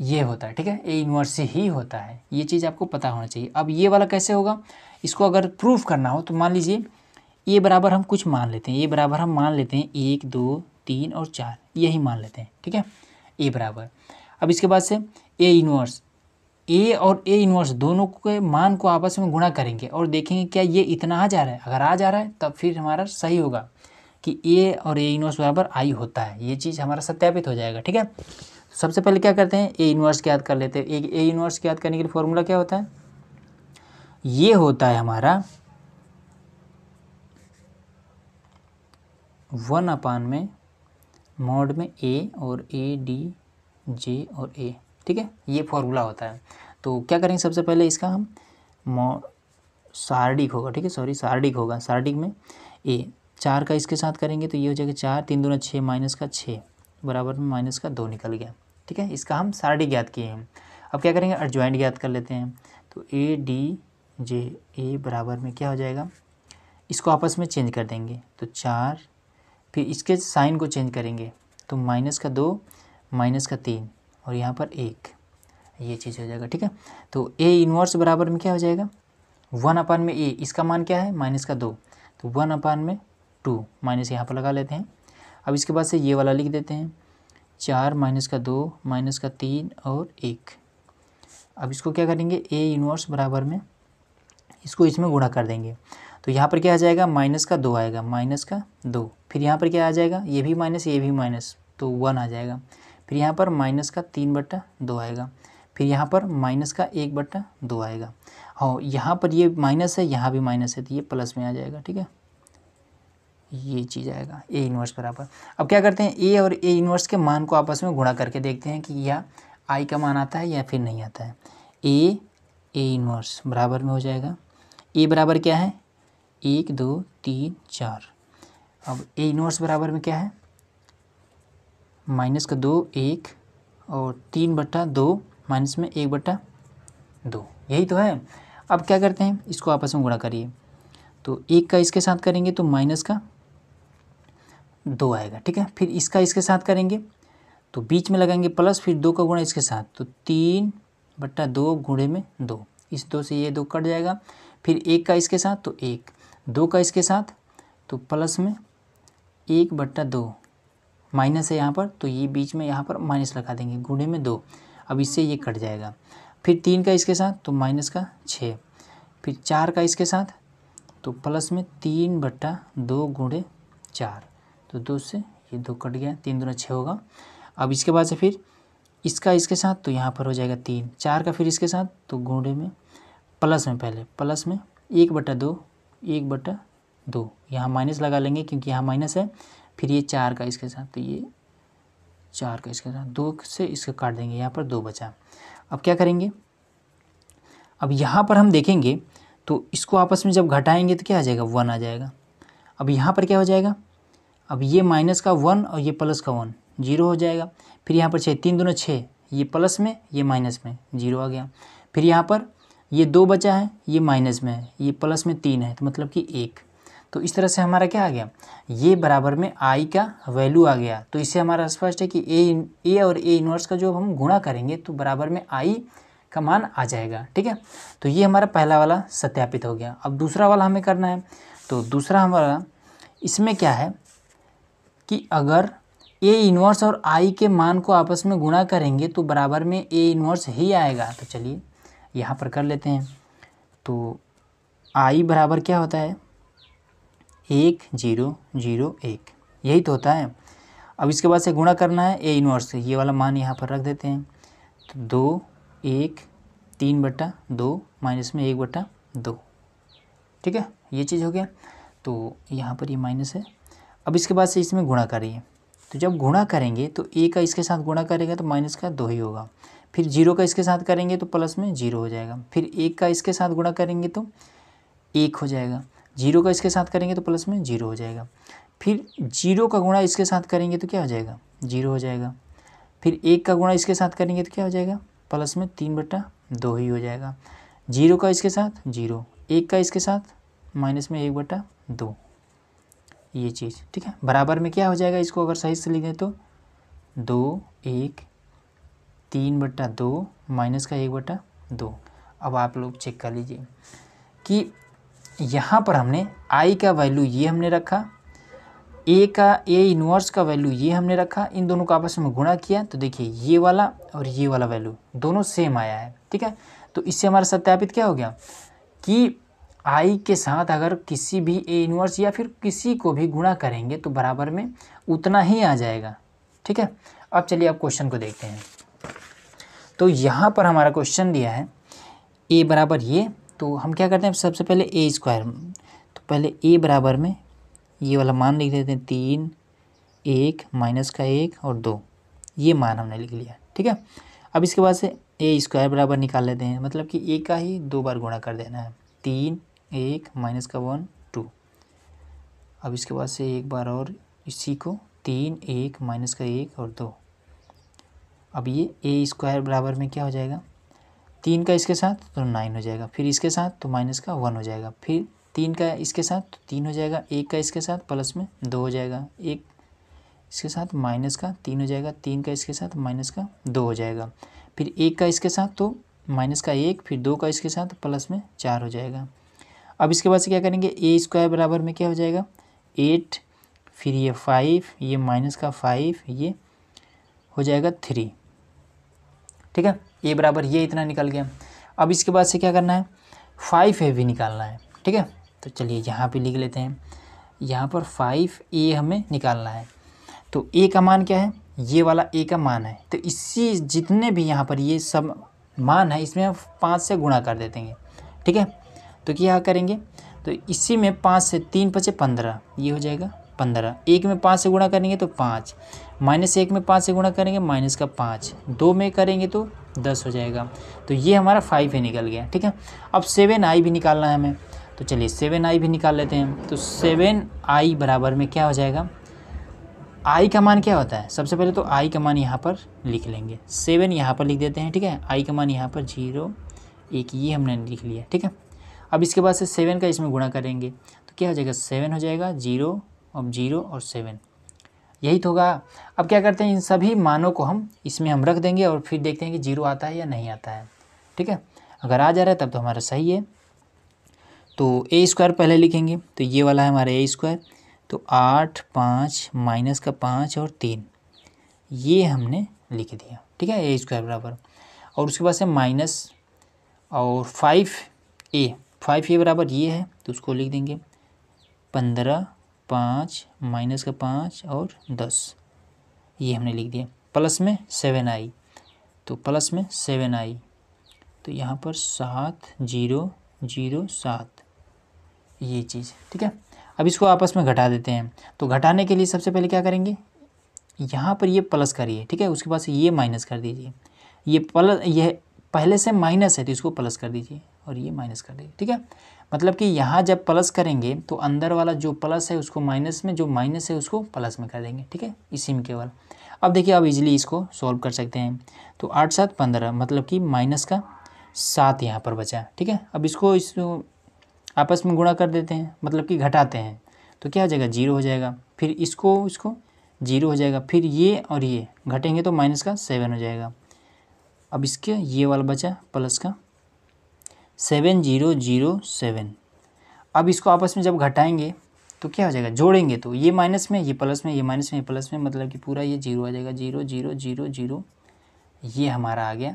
ये होता है ठीक है ए इनवर्स ही होता है ये चीज़ आपको पता होना चाहिए अब ये वाला कैसे होगा इसको अगर प्रूफ करना हो तो मान लीजिए ए बराबर हम कुछ मान लेते हैं ए बराबर हम मान लेते हैं एक दो तीन और चार यही मान लेते हैं ठीक है ए बराबर अब इसके बाद से ए इनवर्स ए और ए इन्वर्स दोनों के मान को आपस में गुणा करेंगे और देखेंगे क्या ये इतना आ जा रहा है अगर आ जा रहा है तब फिर हमारा सही होगा कि ए और ए इन्वर्स बराबर आई होता है ये चीज़ हमारा सत्यापित हो जाएगा ठीक है तो सबसे पहले क्या करते हैं ए इन्वर्स की याद कर लेते हैं ए ए इन्वर्स याद करने के लिए फॉर्मूला क्या होता है ये होता है हमारा वन अपान में मॉड में ए और ए डी जे और ए ठीक है ये फॉर्मूला होता है तो क्या करेंगे सबसे पहले इसका हम मो सार्डिक होगा ठीक है सॉरी सार्डिक होगा सार्डिक में ए चार का इसके साथ करेंगे तो ये हो जाएगा चार तीन दोनों छः माइनस का छः बराबर में माइनस का दो निकल गया ठीक है इसका हम सार्डिक ज्ञात किए हैं अब क्या करेंगे अर्जॉइंट ज्ञात कर लेते हैं तो ए डी जे ए बराबर में क्या हो जाएगा इसको आपस में चेंज कर देंगे तो चार फिर इसके साइन को चेंज करेंगे तो माइनस का दो माइनस का तीन और यहाँ पर एक ये चीज़ हो जाएगा ठीक है तो ए इन्वर्स बराबर में क्या हो जाएगा वन अपान में ए इसका मान क्या है माइनस का दो तो वन अपान में टू माइनस यहाँ पर लगा लेते हैं अब इसके बाद से ये वाला लिख देते हैं चार माइनस का दो माइनस का तीन और एक अब इसको क्या करेंगे ए यूनिवर्स बराबर में इसको इसमें गुणा कर देंगे तो यहाँ पर क्या आ जाएगा माइनस का दो आएगा माइनस का दो फिर यहाँ पर क्या आ जाएगा ये भी माइनस ये भी माइनस तो वन आ जाएगा फिर यहाँ पर माइनस का तीन बट्टा दो आएगा फिर यहाँ पर माइनस का एक बट्टा दो आएगा और हाँ, यहाँ पर ये माइनस है यहाँ भी माइनस है तो ये प्लस में आ जाएगा ठीक है ये चीज़ आएगा ए इन्वर्स बराबर अब क्या करते हैं ए और ए इन्वर्स के मान को आपस में गुणा करके देखते हैं कि यह आई का मान आता है या फिर नहीं आता है ए ए इन्वर्स बराबर में हो जाएगा ए बराबर क्या है एक दो तीन चार अब ए इन्वर्स बराबर में क्या है माइनस का दो एक और तीन बट्टा दो माइनस में एक बट्टा दो यही तो है अब क्या करते हैं इसको आपस में गुणा करिए तो एक का इसके साथ करेंगे तो माइनस का दो आएगा ठीक है फिर इसका इसके साथ करेंगे तो बीच में लगाएंगे प्लस फिर दो का गुणा इसके साथ तो तीन बट्टा दो गुणे में दो इस दो से ये दो कट जाएगा फिर एक का इसके साथ तो एक दो का इसके साथ तो प्लस में एक बट्टा दो माइनस है यहाँ पर तो ये बीच में यहाँ पर माइनस लगा देंगे गुणे में दो अब इससे ये कट जाएगा फिर तीन का इसके साथ तो माइनस का छः फिर चार का इसके साथ तो प्लस में तीन बट्टा दो गुणे चार तो दो से ये दो कट गया तीन दूना छः होगा अब इसके बाद से फिर इसका इसके साथ तो यहाँ पर हो जाएगा तीन चार का फिर इसके साथ तो गुणे में प्लस में पहले प्लस में एक बट्टा दो एक बट्टा दो यहाँ माइनस लगा लेंगे क्योंकि यहाँ माइनस है फिर ये चार का इसके साथ तो ये चार का इसके साथ दो से इसको काट देंगे यहाँ पर दो बचा अब क्या करेंगे अब यहाँ पर हम देखेंगे तो इसको आपस में जब घटाएंगे तो क्या आ जाएगा वन आ जाएगा अब यहाँ पर क्या हो जाएगा अब ये माइनस का वन और ये प्लस का वन जीरो हो जाएगा फिर यहाँ पर छः तीन दोनों छः ये प्लस में ये माइनस में जीरो आ गया फिर यहाँ पर ये दो बचा है ये माइनस में है ये प्लस में तीन है तो मतलब कि एक तो इस तरह से हमारा क्या आ गया ये बराबर में आई का वैल्यू आ गया तो इससे हमारा स्पष्ट है कि ए ए और ए इनवर्स का जो हम गुणा करेंगे तो बराबर में आई का मान आ जाएगा ठीक है तो ये हमारा पहला वाला सत्यापित हो गया अब दूसरा वाला हमें करना है तो दूसरा हमारा इसमें क्या है कि अगर ए इनवर्स और आई के मान को आपस में गुणा करेंगे तो बराबर में ए इनवर्स ही आएगा तो चलिए यहाँ पर कर लेते हैं तो आई बराबर क्या होता है एक जीरो जीरो एक यही तो होता है अब इसके बाद से गुणा करना है ए इनवर्स ये वाला मान यहाँ पर रख देते हैं तो दो एक तीन बटा दो माइनस में एक बटा दो ठीक है ये चीज़ हो गया तो यहाँ पर ये माइनस है अब इसके बाद से इसमें गुणा करिए तो जब गुणा करेंगे तो ए का इसके साथ गुणा करेगा तो माइनस का दो ही होगा फिर जीरो का इसके साथ करेंगे तो प्लस में जीरो हो जाएगा फिर एक का इसके साथ गुणा करेंगे तो एक हो जाएगा जीरो का इसके साथ करेंगे तो प्लस में जीरो हो जाएगा फिर जीरो का गुणा इसके साथ करेंगे तो क्या हो जाएगा जीरो हो जाएगा फिर एक का गुणा इसके साथ करेंगे तो क्या हो जाएगा प्लस में तीन बटा दो ही हो जाएगा जीरो का इसके साथ जीरो एक का इसके साथ माइनस में एक बटा दो ये चीज़ ठीक है बराबर में क्या हो जाएगा इसको अगर सही से लिख दें तो दो एक तीन बटा दो माइनस का एक बटा दो अब आप लोग चेक कर लीजिए कि यहाँ पर हमने आई का वैल्यू ये हमने रखा ए का ए इनवर्स का वैल्यू ये हमने रखा इन दोनों का आपस में गुणा किया तो देखिए ये वाला और ये वाला वैल्यू दोनों सेम आया है ठीक है तो इससे हमारा सत्यापित क्या हो गया कि आई के साथ अगर किसी भी ए इनवर्स या फिर किसी को भी गुणा करेंगे तो बराबर में उतना ही आ जाएगा ठीक है अब चलिए आप क्वेश्चन को देखते हैं तो यहाँ पर हमारा क्वेश्चन दिया है ए बराबर ये तो हम क्या करते हैं सबसे पहले ए स्क्वायर तो पहले ए बराबर में ये वाला मान लिख देते हैं तीन एक माइनस का एक और दो ये मान हमने लिख लिया ठीक है अब इसके बाद से ए स्क्वायर बराबर निकाल लेते हैं मतलब कि ए का ही दो बार गुणा कर देना है तीन एक माइनस का वन टू अब इसके बाद से एक बार और इसी को तीन एक माइनस का एक और दो अब ये ए स्क्वायर बराबर में क्या हो जाएगा तीन का इसके साथ तो नाइन हो जाएगा फिर इसके साथ तो माइनस का वन हो जाएगा फिर तीन का इसके साथ तो तीन हो जाएगा एक का इसके साथ प्लस में दो हो जाएगा एक इसके साथ माइनस का तीन हो जाएगा तीन का इसके साथ माइनस का दो हो जाएगा फिर एक का इसके साथ तो माइनस का एक फिर दो का इसके साथ प्लस में चार हो जाएगा अब इसके बाद से क्या करेंगे ए स्क्वायर बराबर में क्या हो जाएगा एट फिर ये फाइव ये माइनस का फाइव ये हो जाएगा थ्री ठीक है ए बराबर ये इतना निकल गया अब इसके बाद से क्या करना है फाइव ए भी निकालना है ठीक है तो चलिए यहाँ पे लिख लेते हैं यहाँ पर फाइव ए हमें निकालना है तो ए का मान क्या है ये वाला ए का मान है तो इसी जितने भी यहाँ पर ये सब मान है इसमें हम पाँच से गुणा कर देते हैं ठीक है तो क्या करेंगे तो इसी में पाँच से तीन पचे पंद्रह ये हो जाएगा पंद्रह एक में पाँच से गुणा करेंगे तो पाँच माइनस एक में पाँच से गुणा करेंगे माइनस का पाँच दो में करेंगे तो दस हो जाएगा तो ये हमारा फाइव ही निकल गया ठीक है अब सेवन आई भी निकालना है हमें तो चलिए सेवन आई भी निकाल लेते हैं तो सेवन आई बराबर में क्या हो जाएगा आई का मान क्या होता है सबसे पहले तो आई का मान यहाँ पर लिख लेंगे सेवन यहाँ पर लिख देते हैं ठीक है आई का मान यहाँ पर जीरो एक ये हमने लिख लिया ठीक है अब इसके बाद से सेवन का इसमें गुणा करेंगे तो क्या हो जाएगा सेवन हो जाएगा जीरो अब जीरो और सेवन यही तो होगा अब क्या करते हैं इन सभी मानों को हम इसमें हम रख देंगे और फिर देखते हैं कि जीरो आता है या नहीं आता है ठीक है अगर आ जा रहा है तब तो हमारा सही है तो ए स्क्वायर पहले लिखेंगे तो ये वाला है हमारा ए स्क्वायर तो आठ पाँच माइनस का पाँच और तीन ये हमने लिख दिया ठीक है ए स्क्वायर बराबर और उसके बाद है माइनस और फाइव ए फाइव ए बराबर ये है तो उसको लिख देंगे पंद्रह पाँच माइनस का पाँच और दस ये हमने लिख दिया प्लस में सेवन आई तो प्लस में सेवन आई तो यहाँ पर सात जीरो जीरो सात ये चीज़ ठीक है अब इसको आपस में घटा देते हैं तो घटाने के लिए सबसे पहले क्या करेंगे यहाँ पर ये प्लस करिए ठीक है उसके बाद से ये माइनस कर दीजिए ये प्लस यह पहले से माइनस है तो इसको प्लस कर दीजिए और ये माइनस कर देंगे ठीक है मतलब कि यहाँ जब प्लस करेंगे तो अंदर वाला जो प्लस है उसको माइनस में जो माइनस है उसको प्लस में कर देंगे ठीक है इसी में केवल अब देखिए आप इजीली इसको सॉल्व कर सकते हैं तो आठ सात पंद्रह मतलब कि माइनस का सात यहाँ पर बचा ठीक है अब इसको इस आपस में गुणा कर देते हैं मतलब कि घटाते हैं तो क्या हो जाएगा जीरो हो जाएगा फिर इसको इसको जीरो हो जाएगा फिर ये और ये घटेंगे तो माइनस का सेवन हो जाएगा अब इसके ये वाला बचा प्लस का सेवन जीरो जीरो सेवन अब इसको आपस में जब घटाएंगे तो क्या हो जाएगा जोड़ेंगे तो ये माइनस में ये प्लस में ये माइनस में ये प्लस में मतलब कि पूरा ये जीरो आ जाएगा जीरो जीरो जीरो जीरो ये हमारा आ गया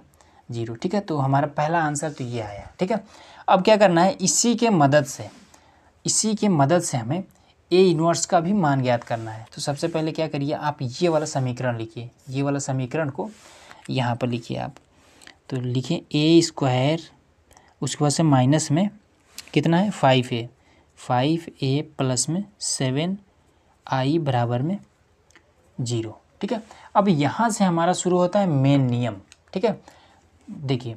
जीरो ठीक है तो हमारा पहला आंसर तो ये आया ठीक है अब क्या करना है इसी के मदद से इसी के मदद से हमें ए इनवर्स का भी मान ज्ञात करना है तो सबसे पहले क्या करिए आप ये वाला समीकरण लिखिए ये वाला समीकरण को यहाँ पर लिखिए आप तो लिखें ए स्क्वायर उसके बाद से माइनस में कितना है five A five A plus में सेवन आई बराबर में जीरो ठीक है अब यहाँ से हमारा शुरू होता है मेन नियम ठीक है देखिए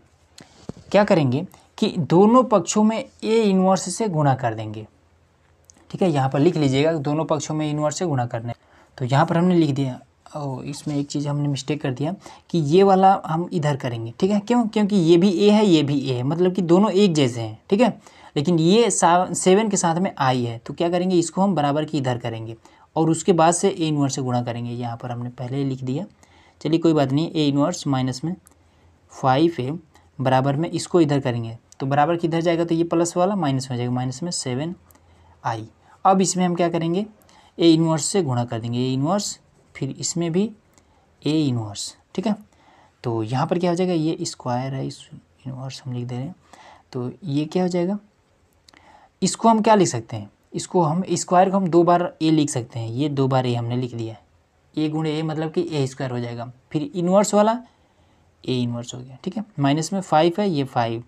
क्या करेंगे कि दोनों पक्षों में ए इनवर्स से गुणा कर देंगे ठीक है यहाँ पर लिख लीजिएगा दोनों पक्षों में इनवर्स से गुणा करने तो यहाँ पर हमने लिख दिया ओ इसमें एक चीज़ हमने मिस्टेक कर दिया कि ये वाला हम इधर करेंगे ठीक है क्यों क्योंकि ये भी ए है ये भी ए है मतलब कि दोनों एक जैसे हैं ठीक है लेकिन ये सेवन के साथ में आई है तो क्या करेंगे इसको हम बराबर की इधर करेंगे और उसके बाद से ए इनवर्स से गुणा करेंगे यहाँ पर हमने पहले लिख दिया चलिए कोई बात नहीं ए इनवर्स माइनस में फाइव ए बराबर में इसको इधर करेंगे तो बराबर इधर जाएगा तो ये प्लस वाला माइनस में जाएगा माइनस में सेवन आई अब इसमें हम क्या करेंगे ए इनवर्स से गुणा कर देंगे ए इनवर्स फिर इसमें भी ए इनवर्स ठीक है तो यहाँ पर क्या हो जाएगा ये स्क्वायर है इस इनवर्स हम लिख दे रहे हैं तो ये क्या हो जाएगा इसको हम क्या लिख सकते हैं इसको हम स्क्वायर को हम दो बार ए लिख सकते हैं ये दो बार ए हमने लिख दिया है ए गुणे ए मतलब कि ए स्क्वायर हो जाएगा फिर इनवर्स वाला ए इनवर्स हो गया ठीक है माइनस में फाइव है ये five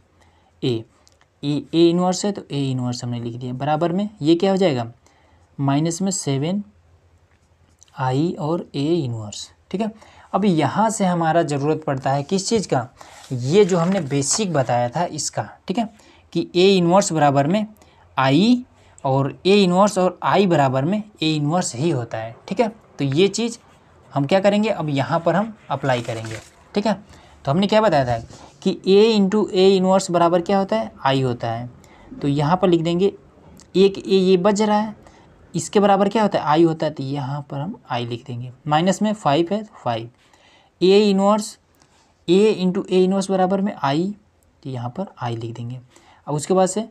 A A A inverse है तो ए इनवर्स हमने लिख दिया बराबर में ये क्या हो जाएगा माइनस में सेवन आई और ए इनवर्स ठीक है अब यहाँ से हमारा ज़रूरत पड़ता है किस चीज़ का ये जो हमने बेसिक बताया था इसका ठीक है कि ए इनवर्स बराबर में आई और ए इनवर्स और आई बराबर में ए इनवर्स ही होता है ठीक है तो ये चीज़ हम क्या करेंगे अब यहाँ पर हम अप्लाई करेंगे ठीक है तो हमने क्या बताया था कि ए इंटू ए इनवर्स बराबर क्या होता है आई होता है तो यहाँ पर लिख देंगे एक ए ये बज रहा है इसके बराबर क्या होता है आई होता है तो यहाँ पर हम आई लिख देंगे माइनस में फाइव है तो five A inverse A into A inverse बराबर में आई तो यहाँ पर आई लिख देंगे अब उसके बाद से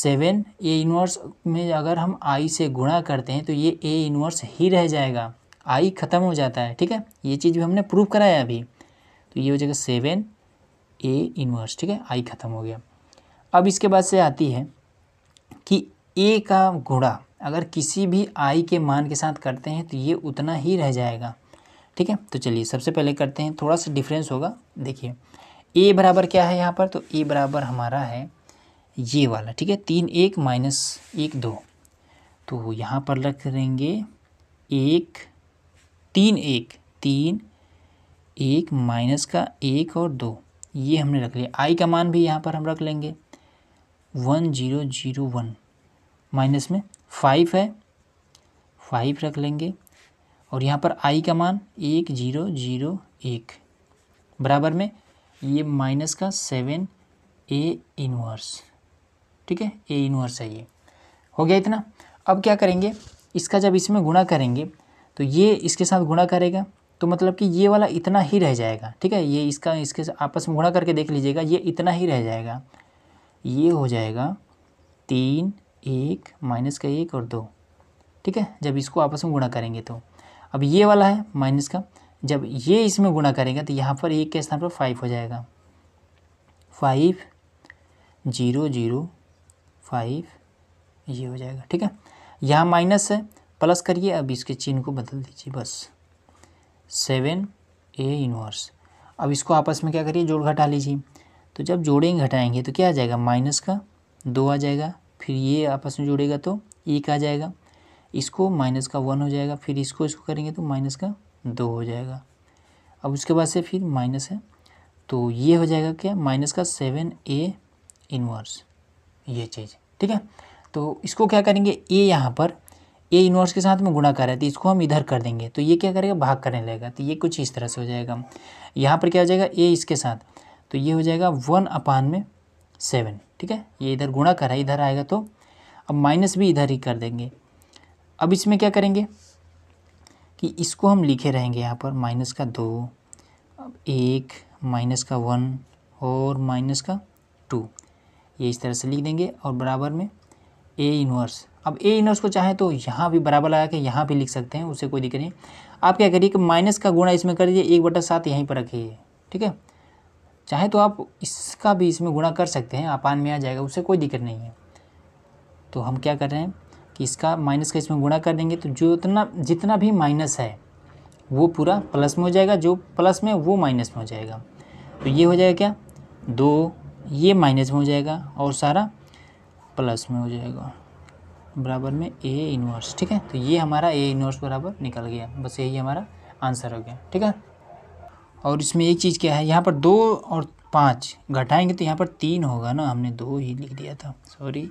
सेवन ए इनवर्स में अगर हम आई से गुणा करते हैं तो ये ए इनवर्स ही रह जाएगा आई ख़त्म हो जाता है ठीक है ये चीज़ भी हमने प्रूव कराया अभी तो ये हो जाएगा सेवन ए इनवर्स ठीक है आई ख़त्म हो गया अब इसके बाद से आती है कि ए का गुणा अगर किसी भी आई के मान के साथ करते हैं तो ये उतना ही रह जाएगा ठीक है तो चलिए सबसे पहले करते हैं थोड़ा सा डिफरेंस होगा देखिए ए बराबर क्या है यहाँ पर तो ए बराबर हमारा है ये वाला ठीक है तीन एक माइनस एक दो तो यहाँ पर रख देंगे एक तीन एक तीन एक माइनस का एक और दो ये हमने रख लिया आई का मान भी यहाँ पर हम रख लेंगे one zero zero one minus में फाइव है फाइव रख लेंगे और यहाँ पर आई का मान एक जीरो जीरो एक बराबर में ये माइनस का सेवन ए इनवर्स ठीक है ए इनवर्स है ये हो गया इतना अब क्या करेंगे इसका जब इसमें गुणा करेंगे तो ये इसके साथ गुणा करेगा तो मतलब कि ये वाला इतना ही रह जाएगा ठीक है ये इसका इसके आपस में गुणा करके देख लीजिएगा ये इतना ही रह जाएगा ये हो जाएगा तीन एक माइनस का एक और दो ठीक है जब इसको आपस में गुणा करेंगे तो अब ये वाला है माइनस का जब ये इसमें गुणा करेंगे तो यहाँ पर एक के स्थान पर फाइव हो जाएगा फाइव जीरो जीरो फाइव ये हो जाएगा ठीक है यहाँ माइनस है प्लस करिए अब इसके चिन्ह को बदल दीजिए बस सेवन ए इनवर्स अब इसको आपस में क्या करिए जोड़ घटा लीजिए तो जब जोड़ेंगे घटाएंगे तो क्या आ जाएगा माइनस का दो आ जाएगा फिर ये आपस में जुड़ेगा तो एक आ जाएगा इसको माइनस का वन हो जाएगा फिर इसको इसको करेंगे तो माइनस का दो हो जाएगा अब उसके बाद से फिर माइनस है तो ये हो जाएगा क्या माइनस का सेवन ए इनवर्स ये चीज़ ठीक है तो इसको क्या करेंगे ए यहाँ पर ए इनवर्स के साथ में गुणा कर रहे थे तो इसको हम इधर कर देंगे तो ये क्या करेगा भाग करने लगेगा तो ये कुछ इस तरह से हो जाएगा यहाँ पर क्या हो जाएगा ए इसके साथ तो ये हो जाएगा वन अपान में सेवन ठीक है ये इधर गुणा करा इधर आएगा तो अब माइनस भी इधर ही कर देंगे अब इसमें क्या करेंगे कि इसको हम लिखे रहेंगे यहाँ पर माइनस का दो अब एक माइनस का वन और माइनस का टू ये इस तरह से लिख देंगे और बराबर में ए इनवर्स अब ए इनवर्स को चाहे तो यहाँ भी बराबर लगा के यहाँ भी लिख सकते हैं उसे कोई दिक्कत नहीं आप क्या करिए कि माइनस का गुणा इसमें कर दीजिए एक बटा सात यहीं पर रखिए ठीक है चाहे तो आप इसका भी इसमें गुणा कर सकते हैं अपान में आ जाएगा उससे कोई दिक्कत नहीं है तो हम क्या कर रहे हैं कि इसका माइनस का इसमें गुणा कर देंगे तो जो उतना जितना भी माइनस है वो पूरा प्लस में हो जाएगा जो प्लस में वो माइनस में हो जाएगा तो ये हो जाएगा क्या दो ये माइनस में हो जाएगा और सारा प्लस में हो जाएगा बराबर में ए इनवर्स ठीक है तो ये हमारा ए इनवर्स बराबर निकल गया बस यही हमारा आंसर हो गया ठीक है और इसमें एक चीज़ क्या है यहाँ पर दो और पाँच घटाएंगे तो यहाँ पर तीन होगा ना हमने दो ही लिख दिया था सॉरी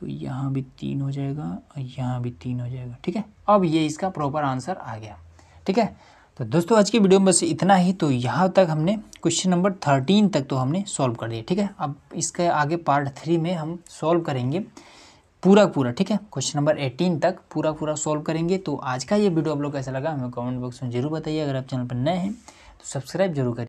तो यहाँ भी तीन हो जाएगा और यहाँ भी तीन हो जाएगा ठीक है अब ये इसका प्रॉपर आंसर आ गया ठीक है तो दोस्तों आज की वीडियो में बस इतना ही तो यहाँ तक हमने क्वेश्चन नंबर थर्टीन तक तो हमने सॉल्व कर दिया ठीक है अब इसके आगे पार्ट थ्री में हम सॉल्व करेंगे पूरा पूरा ठीक है क्वेश्चन नंबर एटीन तक पूरा पूरा सॉल्व करेंगे तो आज का ये वीडियो आप लोग कैसा लगा हमें कमेंट बॉक्स में जरूर बताइए अगर आप चैनल पर नए हैं तो सब्सक्राइब जरूर करें